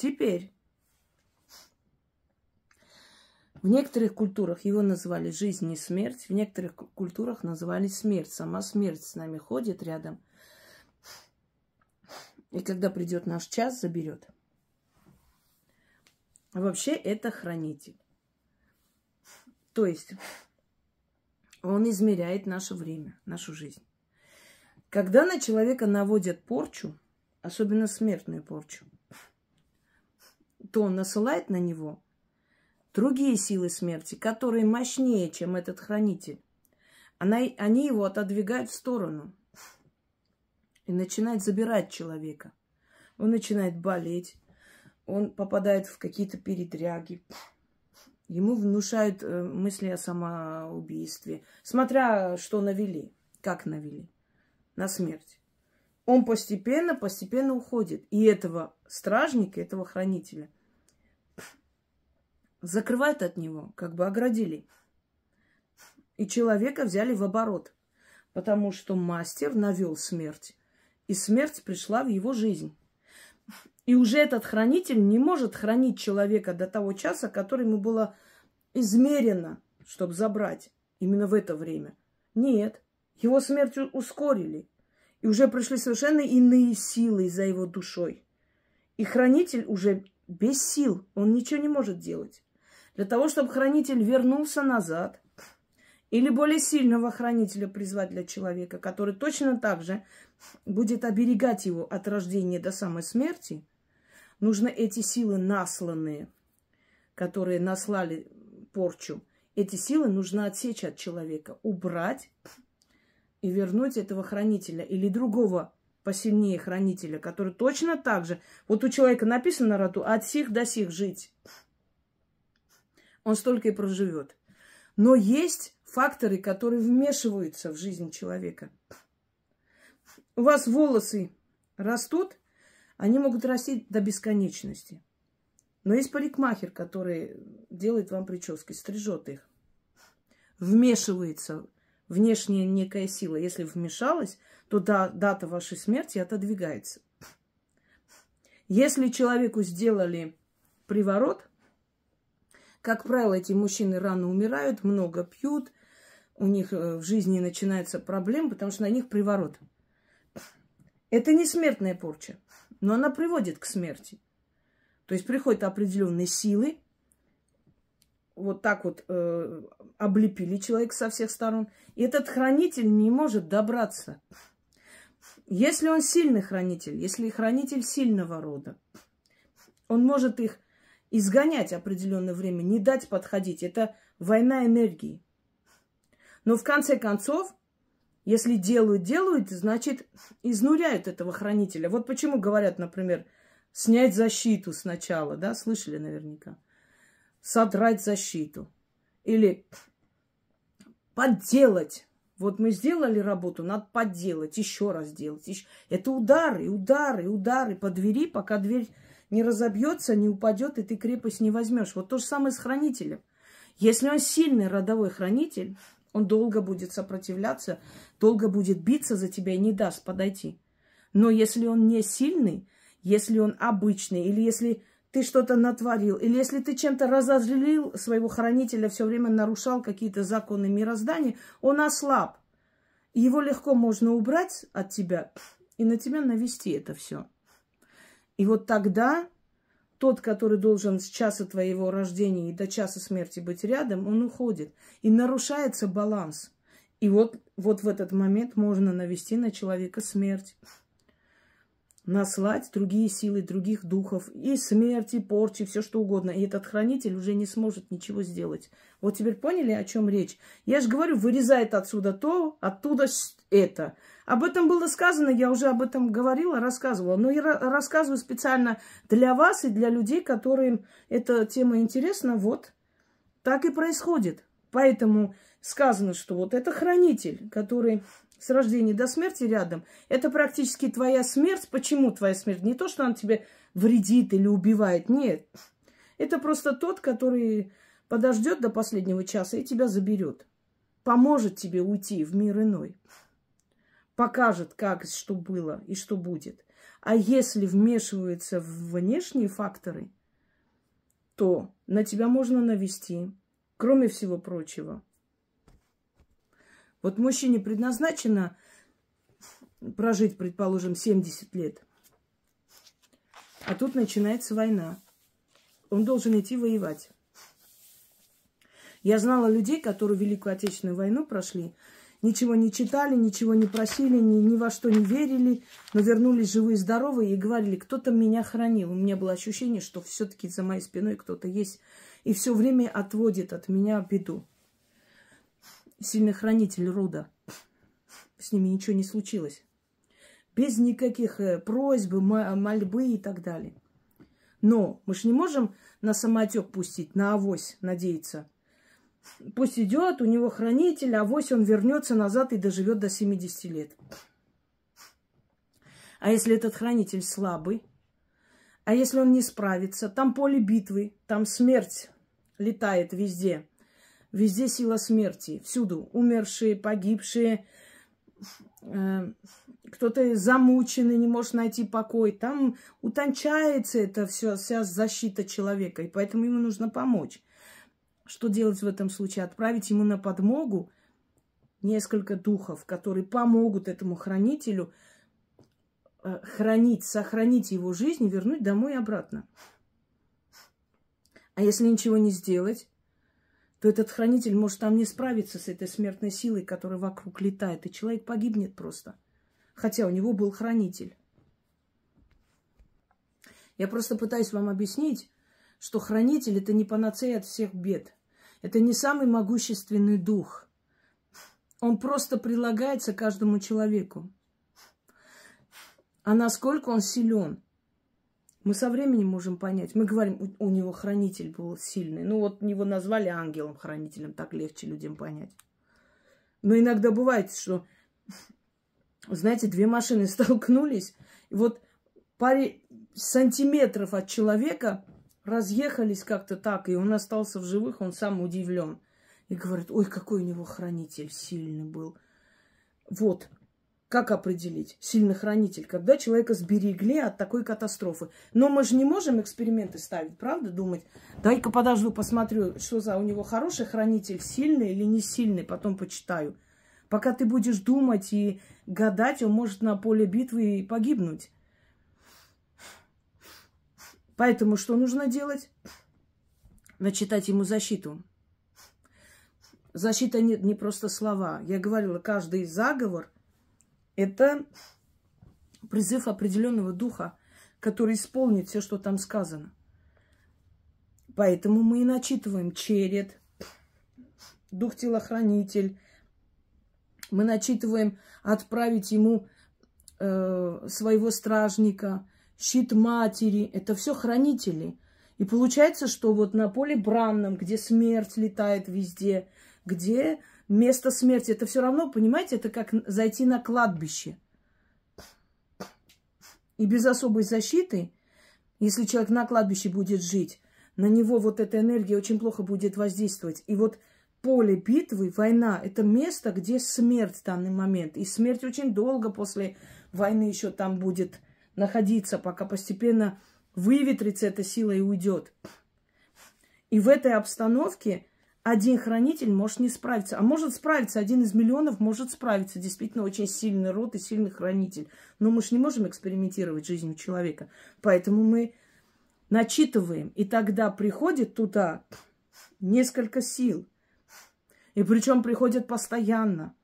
Speaker 1: Теперь в некоторых культурах его называли жизнь и смерть, в некоторых культурах называли смерть. Сама смерть с нами ходит рядом. И когда придет наш час, заберет. вообще это хранитель. То есть он измеряет наше время, нашу жизнь. Когда на человека наводят порчу, особенно смертную порчу, то насылает на него другие силы смерти, которые мощнее, чем этот хранитель. Она, они его отодвигают в сторону и начинают забирать человека. Он начинает болеть, он попадает в какие-то передряги. Ему внушают э, мысли о самоубийстве, смотря что навели, как навели, на смерть. Он постепенно, постепенно уходит. И этого стражника, этого хранителя – закрывают от него, как бы оградили. И человека взяли в оборот, потому что мастер навел смерть. И смерть пришла в его жизнь. И уже этот хранитель не может хранить человека до того часа, который ему было измерено, чтобы забрать именно в это время. Нет, его смерть ускорили. И уже пришли совершенно иные силы за его душой. И хранитель уже без сил, он ничего не может делать для того, чтобы хранитель вернулся назад, или более сильного хранителя призвать для человека, который точно так же будет оберегать его от рождения до самой смерти, нужно эти силы насланные, которые наслали порчу, эти силы нужно отсечь от человека, убрать и вернуть этого хранителя или другого посильнее хранителя, который точно так же... Вот у человека написано на роду «от сих до сих жить» он столько и проживет. Но есть факторы, которые вмешиваются в жизнь человека. У вас волосы растут, они могут расти до бесконечности. Но есть парикмахер, который делает вам прически, стрижет их. Вмешивается внешняя некая сила. Если вмешалась, то да, дата вашей смерти отодвигается. Если человеку сделали приворот, как правило, эти мужчины рано умирают, много пьют, у них э, в жизни начинаются проблемы, потому что на них приворот. Это не смертная порча, но она приводит к смерти. То есть приходят определенные силы, вот так вот э, облепили человека со всех сторон. И этот хранитель не может добраться. Если он сильный хранитель, если хранитель сильного рода, он может их изгонять определенное время, не дать подходить. Это война энергии. Но в конце концов, если делают, делают, значит, изнуряют этого хранителя. Вот почему говорят, например, снять защиту сначала, да, слышали наверняка. Содрать защиту. Или подделать. Вот мы сделали работу, надо подделать, еще раз делать. Это удары, удары, удары по двери, пока дверь не разобьется, не упадет, и ты крепость не возьмешь. Вот то же самое с хранителем. Если он сильный родовой хранитель, он долго будет сопротивляться, долго будет биться за тебя и не даст подойти. Но если он не сильный, если он обычный, или если ты что-то натворил, или если ты чем-то разозлил своего хранителя, все время нарушал какие-то законы мироздания, он ослаб. Его легко можно убрать от тебя и на тебя навести это все. И вот тогда тот, который должен с часа твоего рождения и до часа смерти быть рядом, он уходит. И нарушается баланс. И вот, вот в этот момент можно навести на человека смерть. Наслать другие силы, других духов. И смерть, и порчи, все что угодно. И этот хранитель уже не сможет ничего сделать. Вот теперь поняли, о чем речь? Я же говорю, вырезает отсюда то, оттуда это. Об этом было сказано, я уже об этом говорила, рассказывала. Но я рассказываю специально для вас и для людей, которым эта тема интересна. Вот так и происходит. Поэтому сказано, что вот это хранитель, который с рождения до смерти рядом. Это практически твоя смерть. Почему твоя смерть? Не то, что он тебе вредит или убивает. Нет. Это просто тот, который подождет до последнего часа и тебя заберет. Поможет тебе уйти в мир иной покажет, как, что было и что будет. А если вмешиваются в внешние факторы, то на тебя можно навести, кроме всего прочего. Вот мужчине предназначено прожить, предположим, 70 лет. А тут начинается война. Он должен идти воевать. Я знала людей, которые Великую Отечественную войну прошли, ничего не читали, ничего не просили, ни, ни во что не верили, но вернулись живые, здоровые и говорили, кто-то меня хранил. У меня было ощущение, что все-таки за моей спиной кто-то есть и все время отводит от меня беду. Сильный хранитель рода. С ними ничего не случилось. Без никаких э, просьб, мольбы и так далее. Но мы же не можем на самотек пустить, на авось надеяться – Пусть идет, у него хранитель, а вось он вернется назад и доживет до 70 лет. А если этот хранитель слабый, а если он не справится, там поле битвы, там смерть летает везде. Везде сила смерти, всюду. Умершие, погибшие, э, кто-то замученный, не может найти покой. Там утончается это все, вся защита человека, и поэтому ему нужно помочь. Что делать в этом случае? Отправить ему на подмогу несколько духов, которые помогут этому хранителю э, хранить, сохранить его жизнь и вернуть домой и обратно. А если ничего не сделать, то этот хранитель может там не справиться с этой смертной силой, которая вокруг летает, и человек погибнет просто. Хотя у него был хранитель. Я просто пытаюсь вам объяснить, что хранитель это не панацея от всех бед – это не самый могущественный дух. Он просто прилагается каждому человеку. А насколько он силен? Мы со временем можем понять. Мы говорим, у, него хранитель был сильный. Ну вот его назвали ангелом-хранителем, так легче людям понять. Но иногда бывает, что, знаете, две машины <laughs> столкнулись, и вот паре сантиметров от человека разъехались как-то так, и он остался в живых, он сам удивлен. И говорит, ой, какой у него хранитель сильный был. Вот, как определить сильный хранитель, когда человека сберегли от такой катастрофы. Но мы же не можем эксперименты ставить, правда, думать, дай-ка подожду, посмотрю, что за у него хороший хранитель, сильный или не сильный, потом почитаю. Пока ты будешь думать и гадать, он может на поле битвы и погибнуть. Поэтому что нужно делать? Начитать ему защиту. Защита не, не просто слова. Я говорила, каждый заговор – это призыв определенного духа, который исполнит все, что там сказано. Поэтому мы и начитываем черед, дух-телохранитель. Мы начитываем отправить ему э, своего стражника, щит матери, это все хранители. И получается, что вот на поле бранном, где смерть летает везде, где место смерти, это все равно, понимаете, это как зайти на кладбище. И без особой защиты, если человек на кладбище будет жить, на него вот эта энергия очень плохо будет воздействовать. И вот поле битвы, война, это место, где смерть в данный момент. И смерть очень долго после войны еще там будет находиться, пока постепенно выветрится эта сила и уйдет. И в этой обстановке один хранитель может не справиться. А может справиться, один из миллионов может справиться. Действительно, очень сильный род и сильный хранитель. Но мы же не можем экспериментировать жизнью человека. Поэтому мы начитываем. И тогда приходит туда несколько сил. И причем приходят постоянно.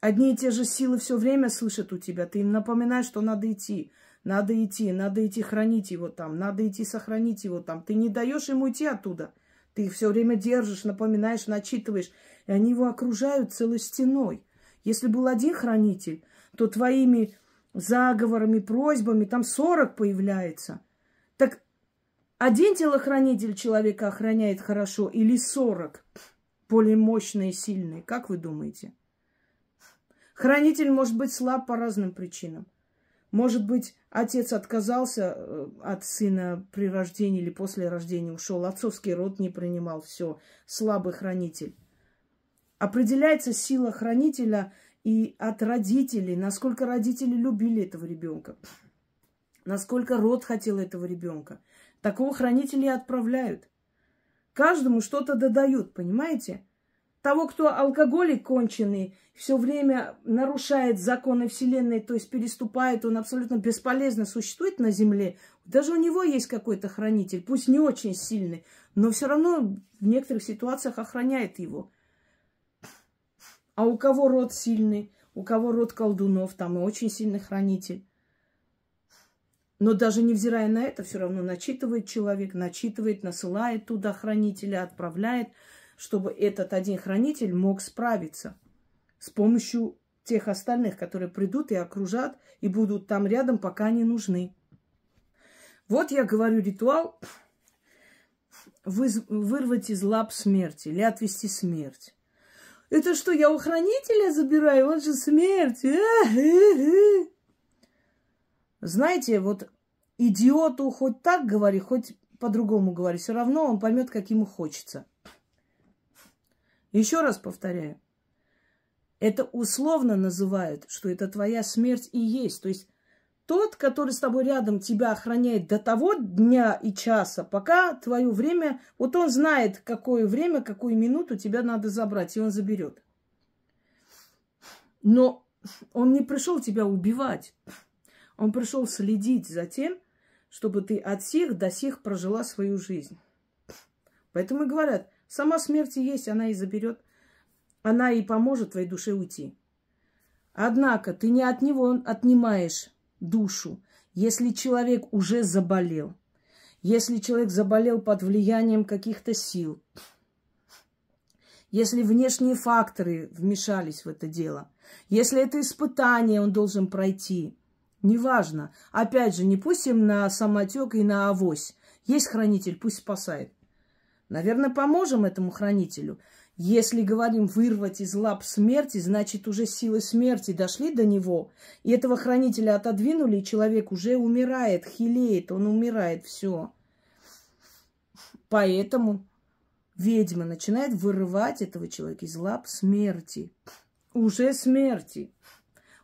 Speaker 1: Одни и те же силы все время слышат у тебя. Ты им напоминаешь, что надо идти. Надо идти, надо идти хранить его там, надо идти сохранить его там. Ты не даешь ему уйти оттуда. Ты их все время держишь, напоминаешь, начитываешь. И они его окружают целой стеной. Если был один хранитель, то твоими заговорами, просьбами там 40 появляется. Так один телохранитель человека охраняет хорошо или 40 более мощные сильные? Как вы думаете? Хранитель может быть слаб по разным причинам. Может быть, отец отказался э, от сына при рождении или после рождения, ушел, отцовский род не принимал, все, слабый хранитель. Определяется сила хранителя и от родителей, насколько родители любили этого ребенка, насколько род хотел этого ребенка. Такого хранителя и отправляют. Каждому что-то додают, понимаете? того, кто алкоголик конченый, все время нарушает законы Вселенной, то есть переступает, он абсолютно бесполезно существует на Земле. Даже у него есть какой-то хранитель, пусть не очень сильный, но все равно в некоторых ситуациях охраняет его. А у кого род сильный, у кого род колдунов, там и очень сильный хранитель. Но даже невзирая на это, все равно начитывает человек, начитывает, насылает туда хранителя, отправляет – чтобы этот один хранитель мог справиться с помощью тех остальных, которые придут и окружат, и будут там рядом, пока они нужны. Вот я говорю ритуал вырвать из лап смерти или отвести смерть. Это что, я у хранителя забираю? Он же смерть. Знаете, вот идиоту хоть так говори, хоть по-другому говори. Все равно он поймет, как ему хочется. Еще раз повторяю. Это условно называют, что это твоя смерть и есть. То есть тот, который с тобой рядом тебя охраняет до того дня и часа, пока твое время, вот он знает, какое время, какую минуту тебя надо забрать, и он заберет. Но он не пришел тебя убивать. Он пришел следить за тем, чтобы ты от всех до сих прожила свою жизнь. Поэтому и говорят, Сама смерть и есть, она и заберет. Она и поможет твоей душе уйти. Однако ты не от него отнимаешь душу, если человек уже заболел. Если человек заболел под влиянием каких-то сил, если внешние факторы вмешались в это дело, если это испытание он должен пройти, неважно. Опять же, не пустим на самотек и на авось. Есть хранитель, пусть спасает. Наверное, поможем этому хранителю. Если говорим вырвать из лап смерти, значит уже силы смерти дошли до него. И этого хранителя отодвинули, и человек уже умирает, хилеет, он умирает, все. Поэтому ведьма начинает вырывать этого человека из лап смерти. Уже смерти.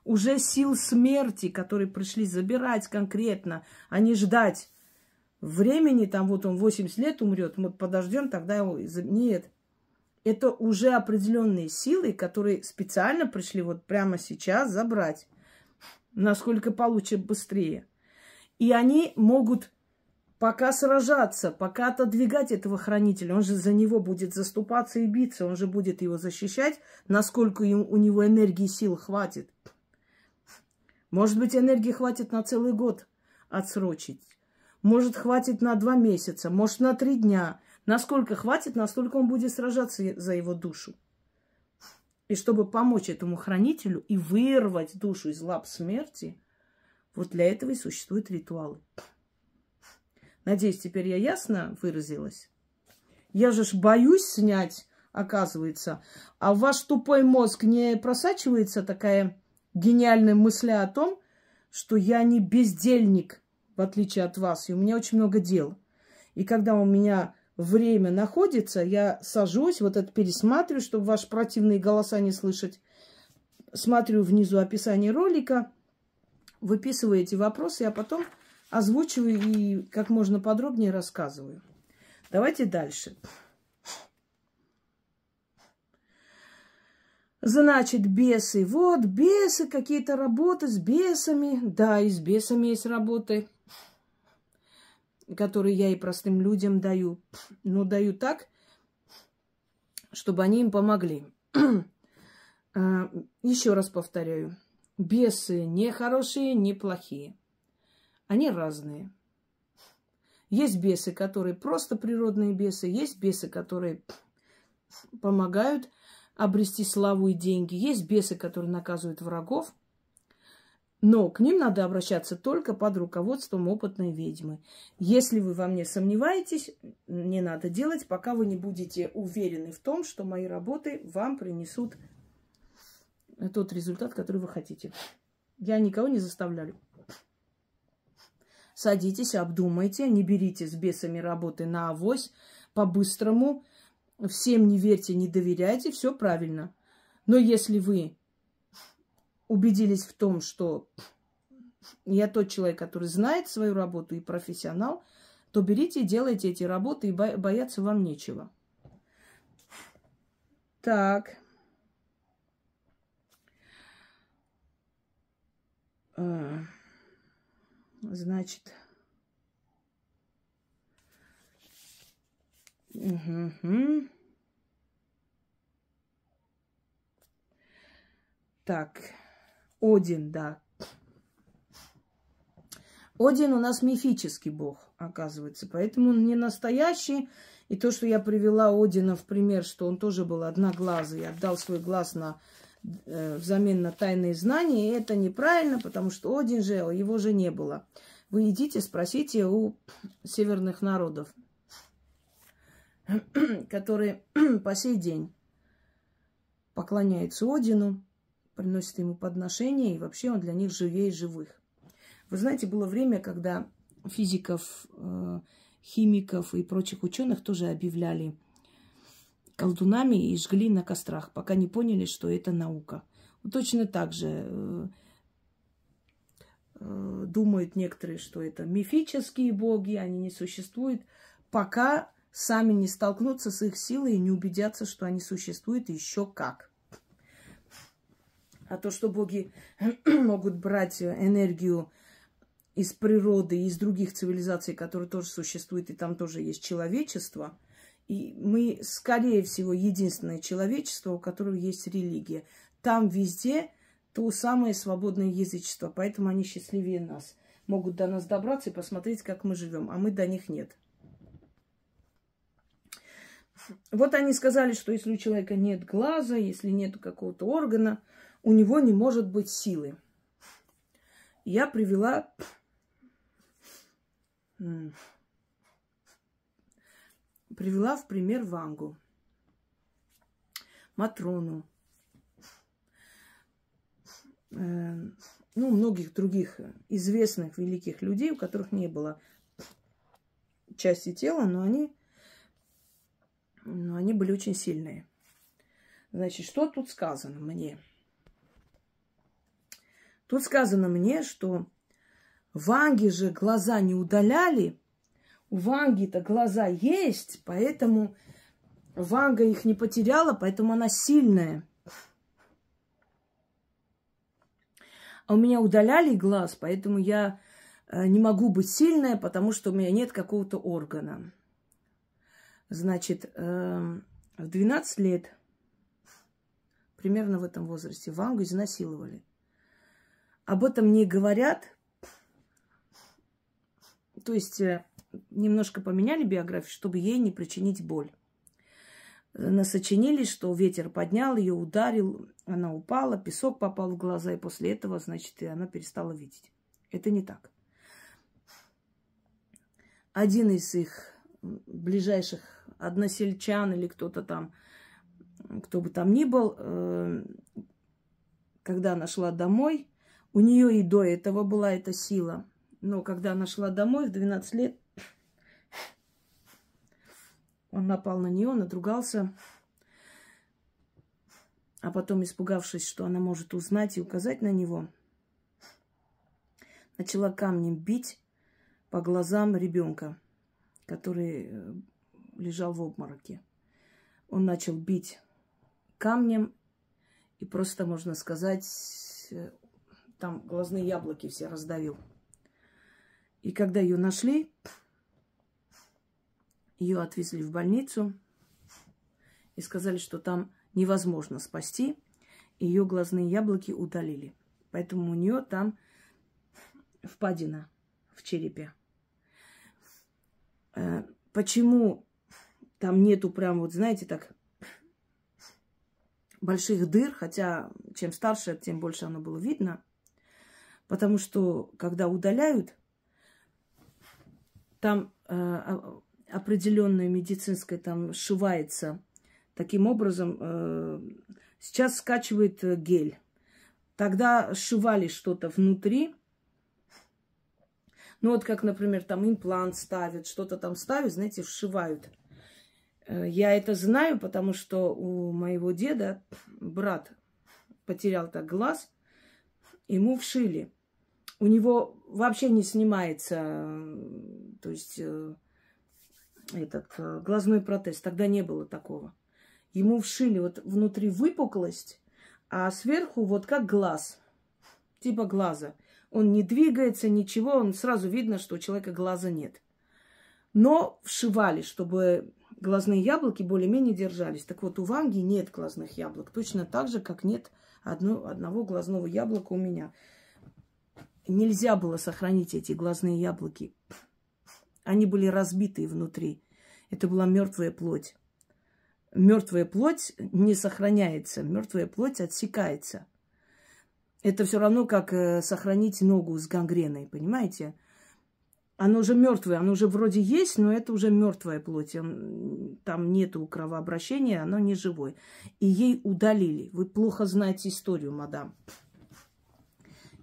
Speaker 1: Уже сил смерти, которые пришли забирать конкретно, а не ждать времени, там вот он 80 лет умрет, мы подождем, тогда его нет. Это уже определенные силы, которые специально пришли вот прямо сейчас забрать, насколько получат быстрее. И они могут пока сражаться, пока отодвигать этого хранителя. Он же за него будет заступаться и биться, он же будет его защищать, насколько им, у него энергии и сил хватит. Может быть, энергии хватит на целый год отсрочить. Может, хватит на два месяца, может, на три дня. Насколько хватит, настолько он будет сражаться за его душу. И чтобы помочь этому хранителю и вырвать душу из лап смерти, вот для этого и существуют ритуалы. Надеюсь, теперь я ясно выразилась. Я же ж боюсь снять, оказывается. А в ваш тупой мозг не просачивается такая гениальная мысля о том, что я не бездельник – в отличие от вас, и у меня очень много дел. И когда у меня время находится, я сажусь, вот это пересматриваю, чтобы ваши противные голоса не слышать. Смотрю внизу описание ролика, выписываю эти вопросы, а потом озвучиваю и как можно подробнее рассказываю. Давайте дальше. Значит, бесы. Вот бесы, какие-то работы с бесами. Да, и с бесами есть работы которые я и простым людям даю, но даю так, чтобы они им помогли. <clears throat> А, Еще раз повторяю. Бесы не хорошие, не плохие. Они разные. Есть бесы, которые просто природные бесы, есть бесы, которые помогают обрести славу и деньги, есть бесы, которые наказывают врагов, но к ним надо обращаться только под руководством опытной ведьмы. Если вы во мне сомневаетесь, не надо делать, пока вы не будете уверены в том, что мои работы вам принесут тот результат, который вы хотите. Я никого не заставляю. Садитесь, обдумайте, не берите с бесами работы на авось, по-быстрому, всем не верьте, не доверяйте, все правильно. Но если вы убедились в том, что я тот человек, который знает свою работу и профессионал, то берите и делайте эти работы, и бояться вам нечего. Так. А, значит. Угу, угу. Так. Один, да. Один у нас мифический бог, оказывается. Поэтому он не настоящий. И то, что я привела Одина в пример, что он тоже был одноглазый, отдал свой глаз на, э, взамен на тайные знания, и это неправильно, потому что Один же, его же не было. Вы идите, спросите у северных народов, <coughs> которые <coughs> по сей день поклоняются Одину приносят ему подношения, и вообще он для них живее живых. Вы знаете, было время, когда физиков, э, химиков и прочих ученых тоже объявляли колдунами и жгли на кострах, пока не поняли, что это наука. Точно так же э, э, думают некоторые, что это мифические боги, они не существуют, пока сами не столкнутся с их силой и не убедятся, что они существуют еще как. А то, что боги <clears throat> могут брать энергию из природы, из других цивилизаций, которые тоже существуют, и там тоже есть человечество. И мы, скорее всего, единственное человечество, у которого есть религия. Там везде то самое свободное язычество, поэтому они счастливее нас. Могут до нас добраться и посмотреть, как мы живем, а мы до них нет. Вот они сказали, что если у человека нет глаза, если нет какого-то органа, у него не может быть силы. Я привела привела в пример Вангу, Матрону, э, ну, многих других известных великих людей, у которых не было части тела, но они, но они были очень сильные. Значит, что тут сказано мне? Тут сказано мне, что Ванги же глаза не удаляли. У Ванги-то глаза есть, поэтому Ванга их не потеряла, поэтому она сильная. А у меня удаляли глаз, поэтому я э, не могу быть сильная, потому что у меня нет какого-то органа. Значит, э, в 12 лет, примерно в этом возрасте, Вангу изнасиловали об этом не говорят. То есть э, немножко поменяли биографию, чтобы ей не причинить боль. Насочинили, э, что ветер поднял, ее ударил, она упала, песок попал в глаза, и после этого, значит, и она перестала видеть. Это не так. Один из их ближайших односельчан или кто-то там, кто бы там ни был, э, когда она шла домой, у нее и до этого была эта сила. Но когда она шла домой в 12 лет, он напал на нее, надругался. А потом, испугавшись, что она может узнать и указать на него, начала камнем бить по глазам ребенка, который э, лежал в обмороке. Он начал бить камнем и просто, можно сказать, э, там глазные яблоки все раздавил. И когда ее нашли, ее отвезли в больницу и сказали, что там невозможно спасти. Ее глазные яблоки удалили. Поэтому у нее там впадина в черепе. Э, почему там нету прям вот, знаете, так больших дыр, хотя чем старше, тем больше оно было видно. Потому что, когда удаляют, там э, определенное медицинское там шивается. Таким образом, э, сейчас скачивает э, гель. Тогда шивали что-то внутри. Ну вот как, например, там имплант ставят, что-то там ставят, знаете, вшивают. Э, я это знаю, потому что у моего деда брат потерял так глаз, ему вшили у него вообще не снимается, э, то есть э, этот э, глазной протез. Тогда не было такого. Ему вшили вот внутри выпуклость, а сверху вот как глаз, типа глаза. Он не двигается, ничего, он сразу видно, что у человека глаза нет. Но вшивали, чтобы глазные яблоки более-менее держались. Так вот, у Ванги нет глазных яблок, точно так же, как нет одно, одного глазного яблока у меня нельзя было сохранить эти глазные яблоки. Они были разбиты внутри. Это была мертвая плоть. Мертвая плоть не сохраняется, мертвая плоть отсекается. Это все равно, как э, сохранить ногу с гангреной, понимаете? Оно уже мертвое, оно уже вроде есть, но это уже мертвая плоть. Там нету кровообращения, оно не живое. И ей удалили. Вы плохо знаете историю, мадам.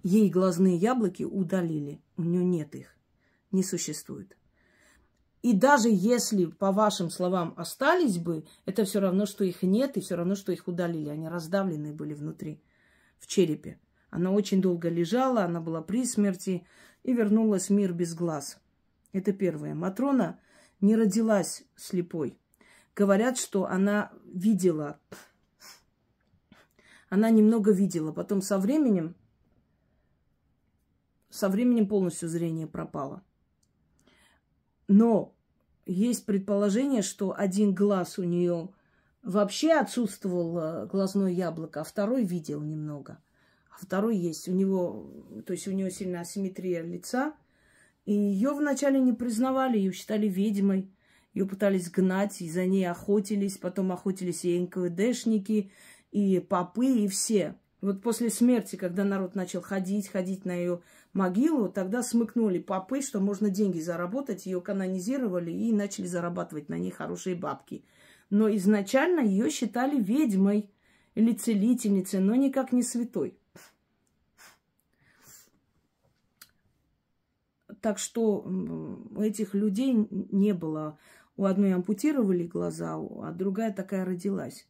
Speaker 1: Ей глазные яблоки удалили. У нее нет их. Не существует. И даже если, по вашим словам, остались бы, это все равно, что их нет, и все равно, что их удалили. Они раздавлены были внутри, в черепе. Она очень долго лежала, она была при смерти и вернулась в мир без глаз. Это первое. Матрона не родилась слепой. Говорят, что она видела. Она немного видела. Потом со временем со временем полностью зрение пропало. Но есть предположение, что один глаз у нее вообще отсутствовал э, глазное яблоко, а второй видел немного. А второй есть. У него, то есть у него сильная асимметрия лица. И ее вначале не признавали, ее считали ведьмой. Ее пытались гнать, и за ней охотились. Потом охотились и НКВДшники, и попы, и все. Вот после смерти, когда народ начал ходить, ходить на ее могилу, тогда смыкнули попы, что можно деньги заработать, ее канонизировали и начали зарабатывать на ней хорошие бабки. Но изначально ее считали ведьмой или целительницей, но никак не святой. Так что этих людей не было. У одной ампутировали глаза, а другая такая родилась.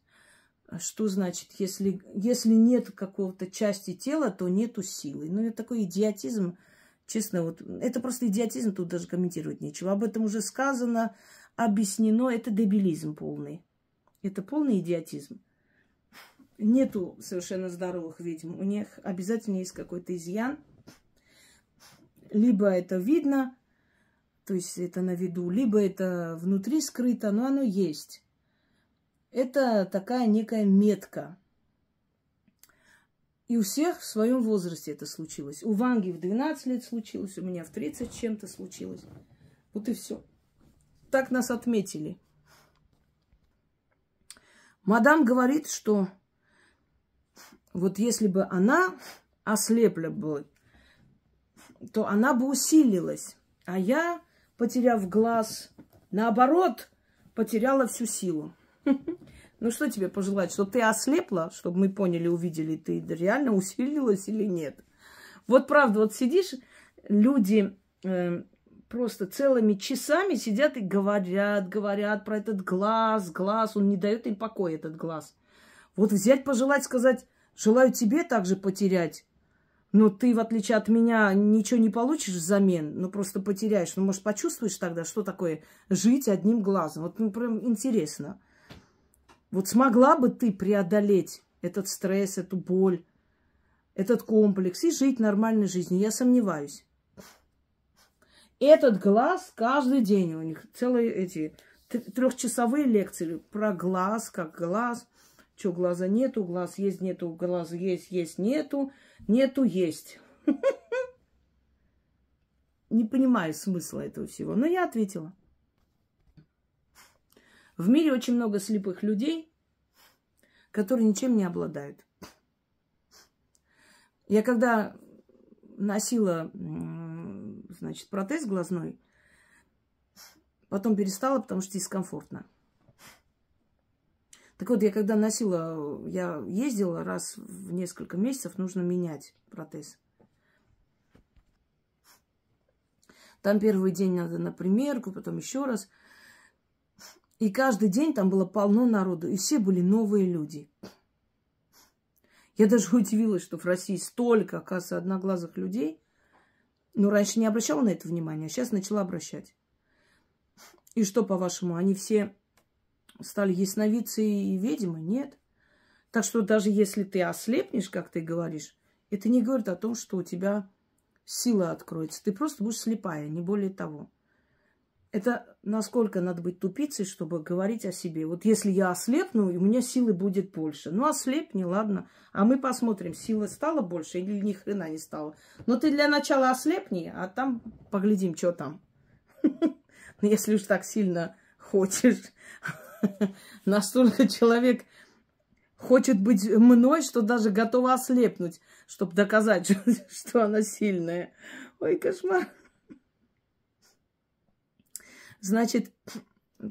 Speaker 1: А что значит, если, если нет какого-то части тела, то нету силы. Ну, это такой идиотизм, честно, вот это просто идиотизм, тут даже комментировать нечего. Об этом уже сказано, объяснено, это дебилизм полный. Это полный идиотизм. Нету совершенно здоровых ведьм. У них обязательно есть какой-то изъян. Либо это видно, то есть это на виду, либо это внутри скрыто, но оно есть. Это такая некая метка. И у всех в своем возрасте это случилось. У Ванги в 12 лет случилось, у меня в 30 чем-то случилось. Вот и все. Так нас отметили. Мадам говорит, что вот если бы она ослепла бы, то она бы усилилась. А я, потеряв глаз, наоборот, потеряла всю силу. <laughs> Ну что тебе пожелать, чтобы ты ослепла, чтобы мы поняли, увидели, ты реально усилилась или нет. Вот правда, вот сидишь, люди э, просто целыми часами сидят и говорят, говорят про этот глаз, глаз, он не дает им покоя, этот глаз. Вот взять, пожелать, сказать, желаю тебе также потерять. Но ты, в отличие от меня, ничего не получишь взамен, но просто потеряешь. Ну, может, почувствуешь тогда, что такое жить одним глазом. Вот, ну, прям интересно. Вот смогла бы ты преодолеть этот стресс, эту боль, этот комплекс и жить нормальной жизнью? Я сомневаюсь. Этот глаз каждый день у них целые эти трехчасовые лекции про глаз, как глаз, что глаза нету, глаз есть, нету, глаз есть, есть, нету, нету, есть. <laughs> Не понимаю смысла этого всего, но я ответила. В мире очень много слепых людей, которые ничем не обладают. Я когда носила, значит, протез глазной, потом перестала, потому что дискомфортно. Так вот, я когда носила, я ездила раз в несколько месяцев, нужно менять протез. Там первый день надо на примерку, потом еще раз – и каждый день там было полно народу, и все были новые люди. Я даже удивилась, что в России столько, оказывается, одноглазых людей. Но раньше не обращала на это внимания, а сейчас начала обращать. И что, по-вашему, они все стали ясновидцы и ведьмы? Нет. Так что даже если ты ослепнешь, как ты говоришь, это не говорит о том, что у тебя сила откроется. Ты просто будешь слепая, не более того. Это насколько надо быть тупицей, чтобы говорить о себе. Вот если я ослепну, у меня силы будет больше. Ну, ослепни, ладно. А мы посмотрим, сила стала больше или ни хрена не стала. Но ты для начала ослепни, а там поглядим, что там. <laughs> Ну, если уж так сильно хочешь. <laughs> Настолько человек хочет быть мной, что даже готова ослепнуть, чтобы доказать, <laughs> что она сильная. Ой, кошмар. Значит,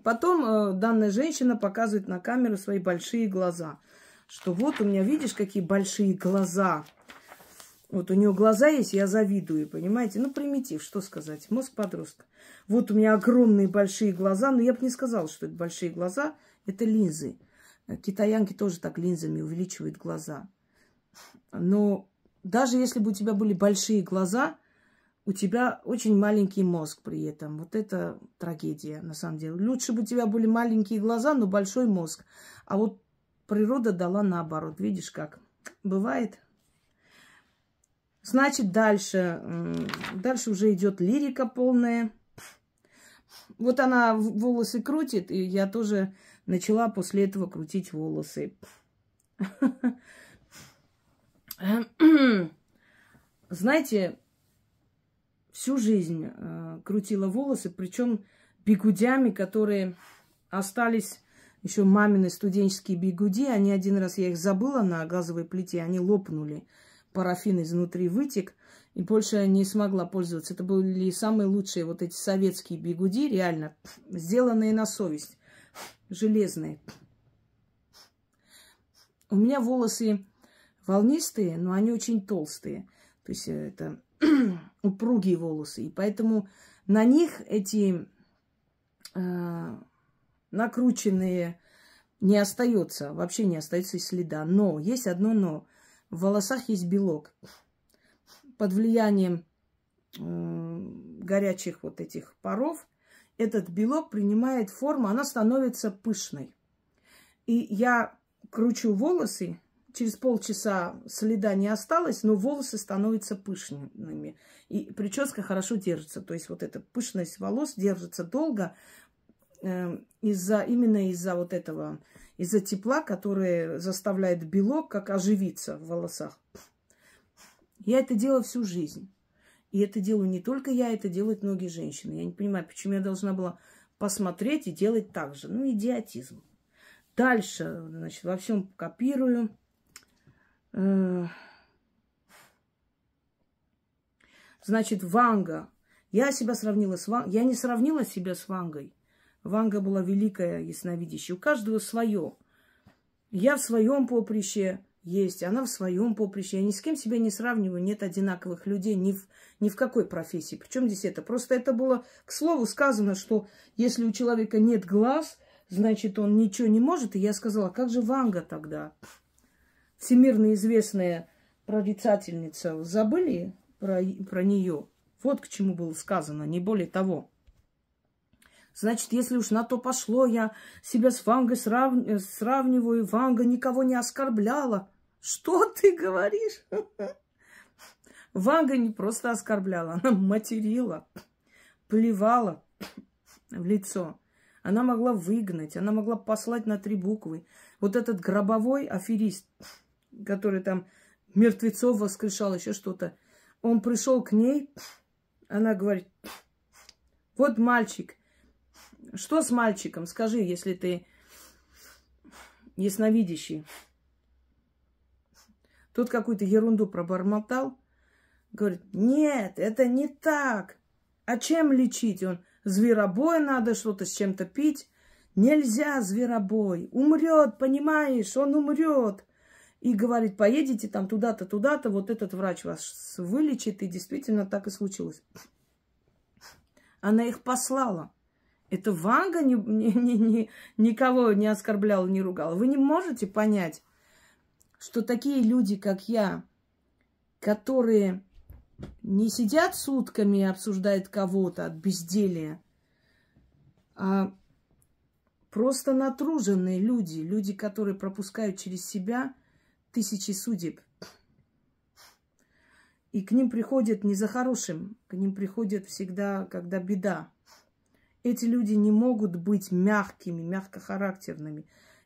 Speaker 1: потом э, данная женщина показывает на камеру свои большие глаза. Что вот у меня, видишь, какие большие глаза. Вот у нее глаза есть, я завидую, понимаете? Ну, примитив, что сказать, мозг подростка. Вот у меня огромные большие глаза, но я бы не сказала, что это большие глаза, это линзы. Э, китаянки тоже так линзами увеличивают глаза. Но даже если бы у тебя были большие глаза, у тебя очень маленький мозг при этом. Вот это трагедия, на самом деле. Лучше бы у тебя были маленькие глаза, но большой мозг. А вот природа дала наоборот. Видишь, как бывает. Значит, дальше. Дальше уже идет лирика полная. Вот она волосы крутит, и я тоже начала после этого крутить волосы. Знаете, всю жизнь э, крутила волосы, причем бигудями, которые остались еще мамины студенческие бигуди. Они один раз, я их забыла на газовой плите, они лопнули. Парафин изнутри вытек, и больше не смогла пользоваться. Это были самые лучшие вот эти советские бигуди, реально, сделанные на совесть, железные. У меня волосы волнистые, но они очень толстые. То есть э, это <clears throat> упругие волосы. И поэтому на них эти э, накрученные не остается, вообще не остается и следа. Но есть одно но. В волосах есть белок. Под влиянием э, горячих вот этих паров этот белок принимает форму, она становится пышной. И я кручу волосы, Через полчаса следа не осталось, но волосы становятся пышными. И прическа хорошо держится. То есть вот эта пышность волос держится долго э, из-за, именно из-за вот этого, из-за тепла, которое заставляет белок как оживиться в волосах. Я это делала всю жизнь. И это делаю не только я, это делают многие женщины. Я не понимаю, почему я должна была посмотреть и делать так же. Ну, идиотизм. Дальше, значит, во всем копирую. Э. Значит, Ванга. Я себя сравнила с Вангой. Я не сравнила себя с Вангой. Ванга была великая ясновидящая. У каждого свое. Я в своем поприще есть, она в своем поприще. Я ни с кем себя не сравниваю, нет одинаковых людей ни в, ни в какой профессии. Причем здесь это? Просто это было, к слову, сказано, что если у человека нет глаз, значит, он ничего не может. И я сказала, «А как же Ванга тогда? всемирно известная прорицательница, забыли про, про нее? Вот к чему было сказано, не более того. Значит, если уж на то пошло, я себя с Вангой срав... сравниваю, Ванга никого не оскорбляла. Что ты говоришь? Ванга не просто оскорбляла, она материла, плевала в лицо. Она могла выгнать, она могла послать на три буквы. Вот этот гробовой аферист – который там мертвецов воскрешал, еще что-то. Он пришел к ней, она говорит, вот мальчик, что с мальчиком, скажи, если ты ясновидящий. Тут какую-то ерунду пробормотал. Говорит, нет, это не так. А чем лечить? Он зверобой надо что-то с чем-то пить. Нельзя зверобой. Умрет, понимаешь, он умрет и говорит, поедете там туда-то, туда-то, вот этот врач вас вылечит, и действительно так и случилось. Она их послала. Это Ванга не, не, не, не, никого не оскорбляла, не ругала. Вы не можете понять, что такие люди, как я, которые не сидят сутками и обсуждают кого-то от безделия, а просто натруженные люди, люди, которые пропускают через себя – тысячи судеб. И к ним приходят не за хорошим, к ним приходят всегда, когда беда. Эти люди не могут быть мягкими, мягкохарактерными.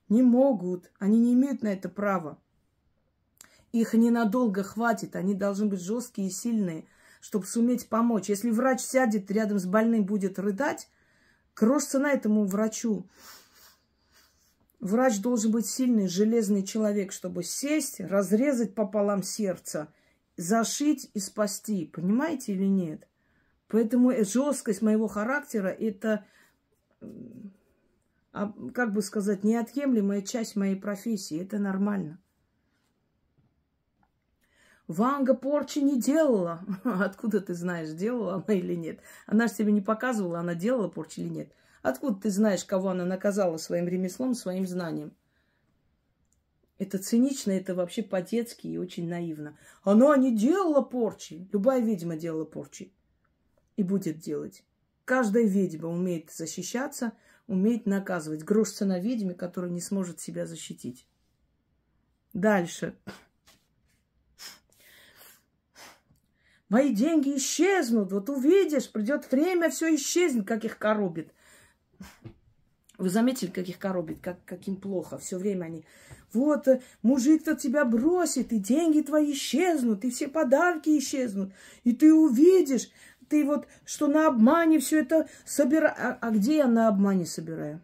Speaker 1: Не могут, они не имеют на это права. Их ненадолго хватит, они должны быть жесткие и сильные, чтобы суметь помочь. Если врач сядет рядом с больным, будет рыдать, крошится на этому врачу. Врач должен быть сильный, железный человек, чтобы сесть, разрезать пополам сердце, зашить и спасти. Понимаете или нет? Поэтому э, жесткость моего характера – это, а, как бы сказать, неотъемлемая часть моей профессии. Это нормально. Ванга порчи не делала. <laughs> Откуда ты знаешь, делала она или нет? Она же тебе не показывала, она делала порчи или нет. Откуда ты знаешь, кого она наказала своим ремеслом, своим знанием? Это цинично, это вообще по-детски и очень наивно. Она не делала порчи. Любая ведьма делала порчи. И будет делать. Каждая ведьма умеет защищаться, умеет наказывать. Грош цена ведьме, которая не сможет себя защитить. Дальше. Мои деньги исчезнут. Вот увидишь, придет время, все исчезнет, как их коробит. Вы заметили, как их коробит, как, как им плохо. Все время они, вот, э, мужик-то тебя бросит, и деньги твои исчезнут, и все подарки исчезнут, и ты увидишь, ты вот, что на обмане все это собираю. А, а где я на обмане собираю?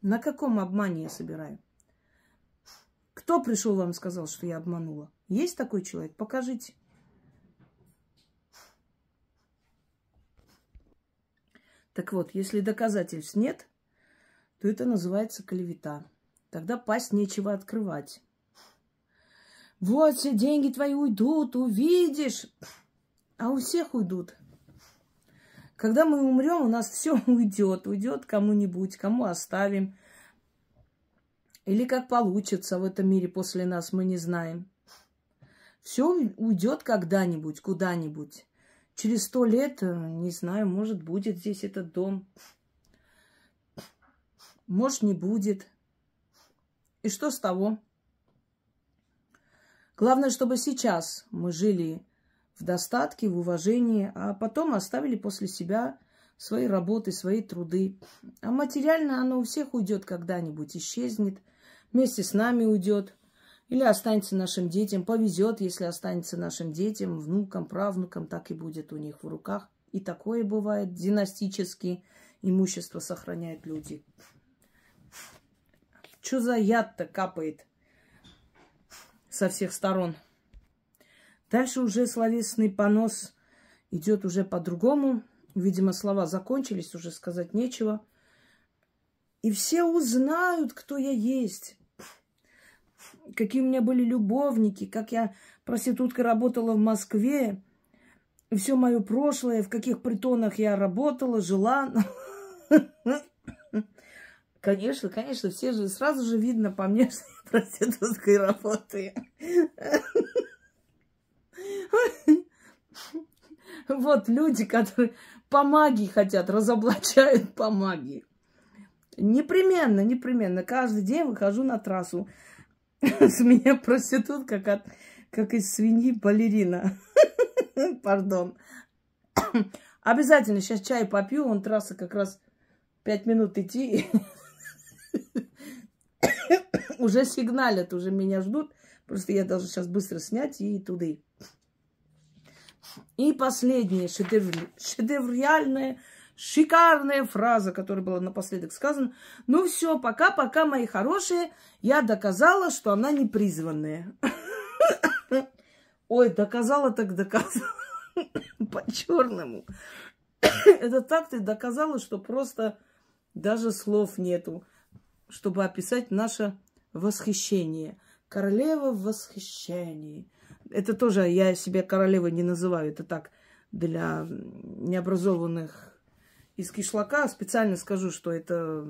Speaker 1: На каком обмане я собираю? Кто пришел вам сказал, что я обманула? Есть такой человек? Покажите. Так вот, если доказательств нет, то это называется клевета. Тогда пасть нечего открывать. Вот все деньги твои уйдут, увидишь. А у всех уйдут. Когда мы умрем, у нас все <laughs> уйдет. Уйдет кому-нибудь, кому оставим. Или как получится в этом мире после нас, мы не знаем. Все уйдет когда-нибудь, куда-нибудь через сто лет, э, не знаю, может, будет здесь этот дом. Может, не будет. И что с того? Главное, чтобы сейчас мы жили в достатке, в уважении, а потом оставили после себя свои работы, свои труды. А материально оно у всех уйдет когда-нибудь, исчезнет, вместе с нами уйдет. Или останется нашим детям, повезет, если останется нашим детям, внукам, правнукам, так и будет у них в руках. И такое бывает, династически имущество сохраняют люди. Что за яд-то капает со всех сторон? Дальше уже словесный понос идет уже по-другому. Видимо, слова закончились, уже сказать нечего. И все узнают, кто я есть какие у меня были любовники, как я проституткой работала в Москве, все мое прошлое, в каких притонах я работала, жила. Конечно, конечно, все же сразу же видно по мне, что я проституткой работаю. Вот люди, которые по магии хотят, разоблачают по магии. Непременно, непременно. Каждый день выхожу на трассу. С меня проститутка, как, от, как из свиньи балерина. <laughs> Пардон. <coughs> Обязательно сейчас чай попью, он трасса как раз пять минут идти. <coughs> Уже сигналят, уже меня ждут. Просто я должна сейчас быстро снять и туды. И последнее, шедевр, шедевриальное Шикарная фраза, которая была напоследок сказана. Ну все, пока-пока, мои хорошие, я доказала, что она не призванная. <laughs> Ой, доказала так доказала. <laughs> По-черному. <coughs> Это так ты доказала, что просто даже слов нету, чтобы описать наше восхищение. Королева в восхищении. Это тоже я себя королевой не называю. Это так для необразованных из кишлака. Специально скажу, что это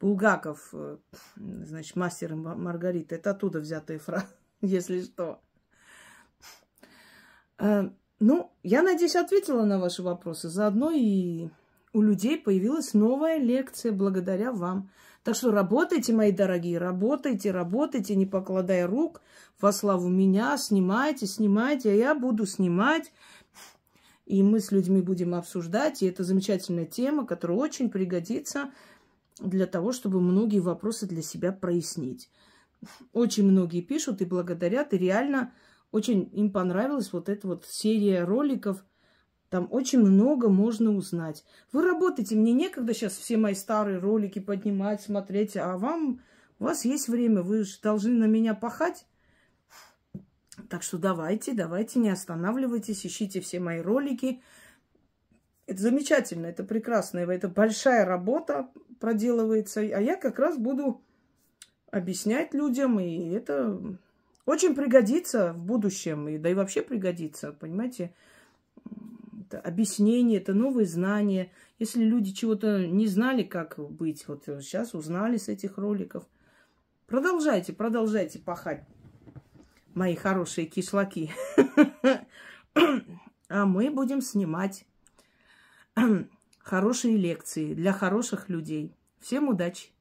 Speaker 1: Булгаков, э, значит, мастер Маргарита. Это оттуда взятая фраза, <laughs> если что. Э, ну, я надеюсь, ответила на ваши вопросы. Заодно и у людей появилась новая лекция благодаря вам. Так что работайте, мои дорогие, работайте, работайте, не покладая рук во славу меня, снимайте, снимайте, а я буду снимать и мы с людьми будем обсуждать. И это замечательная тема, которая очень пригодится для того, чтобы многие вопросы для себя прояснить. Очень многие пишут и благодарят, и реально очень им понравилась вот эта вот серия роликов. Там очень много можно узнать. Вы работаете, мне некогда сейчас все мои старые ролики поднимать, смотреть, а вам, у вас есть время, вы же должны на меня пахать. Так что давайте, давайте, не останавливайтесь, ищите все мои ролики. Это замечательно, это прекрасно, это большая работа проделывается. А я как раз буду объяснять людям, и это очень пригодится в будущем, и, да и вообще пригодится, понимаете? Это объяснение, это новые знания. Если люди чего-то не знали, как быть, вот сейчас узнали с этих роликов. Продолжайте, продолжайте пахать мои хорошие кишлаки. <clears throat> А мы будем снимать <clears throat> хорошие лекции для хороших людей. Всем удачи!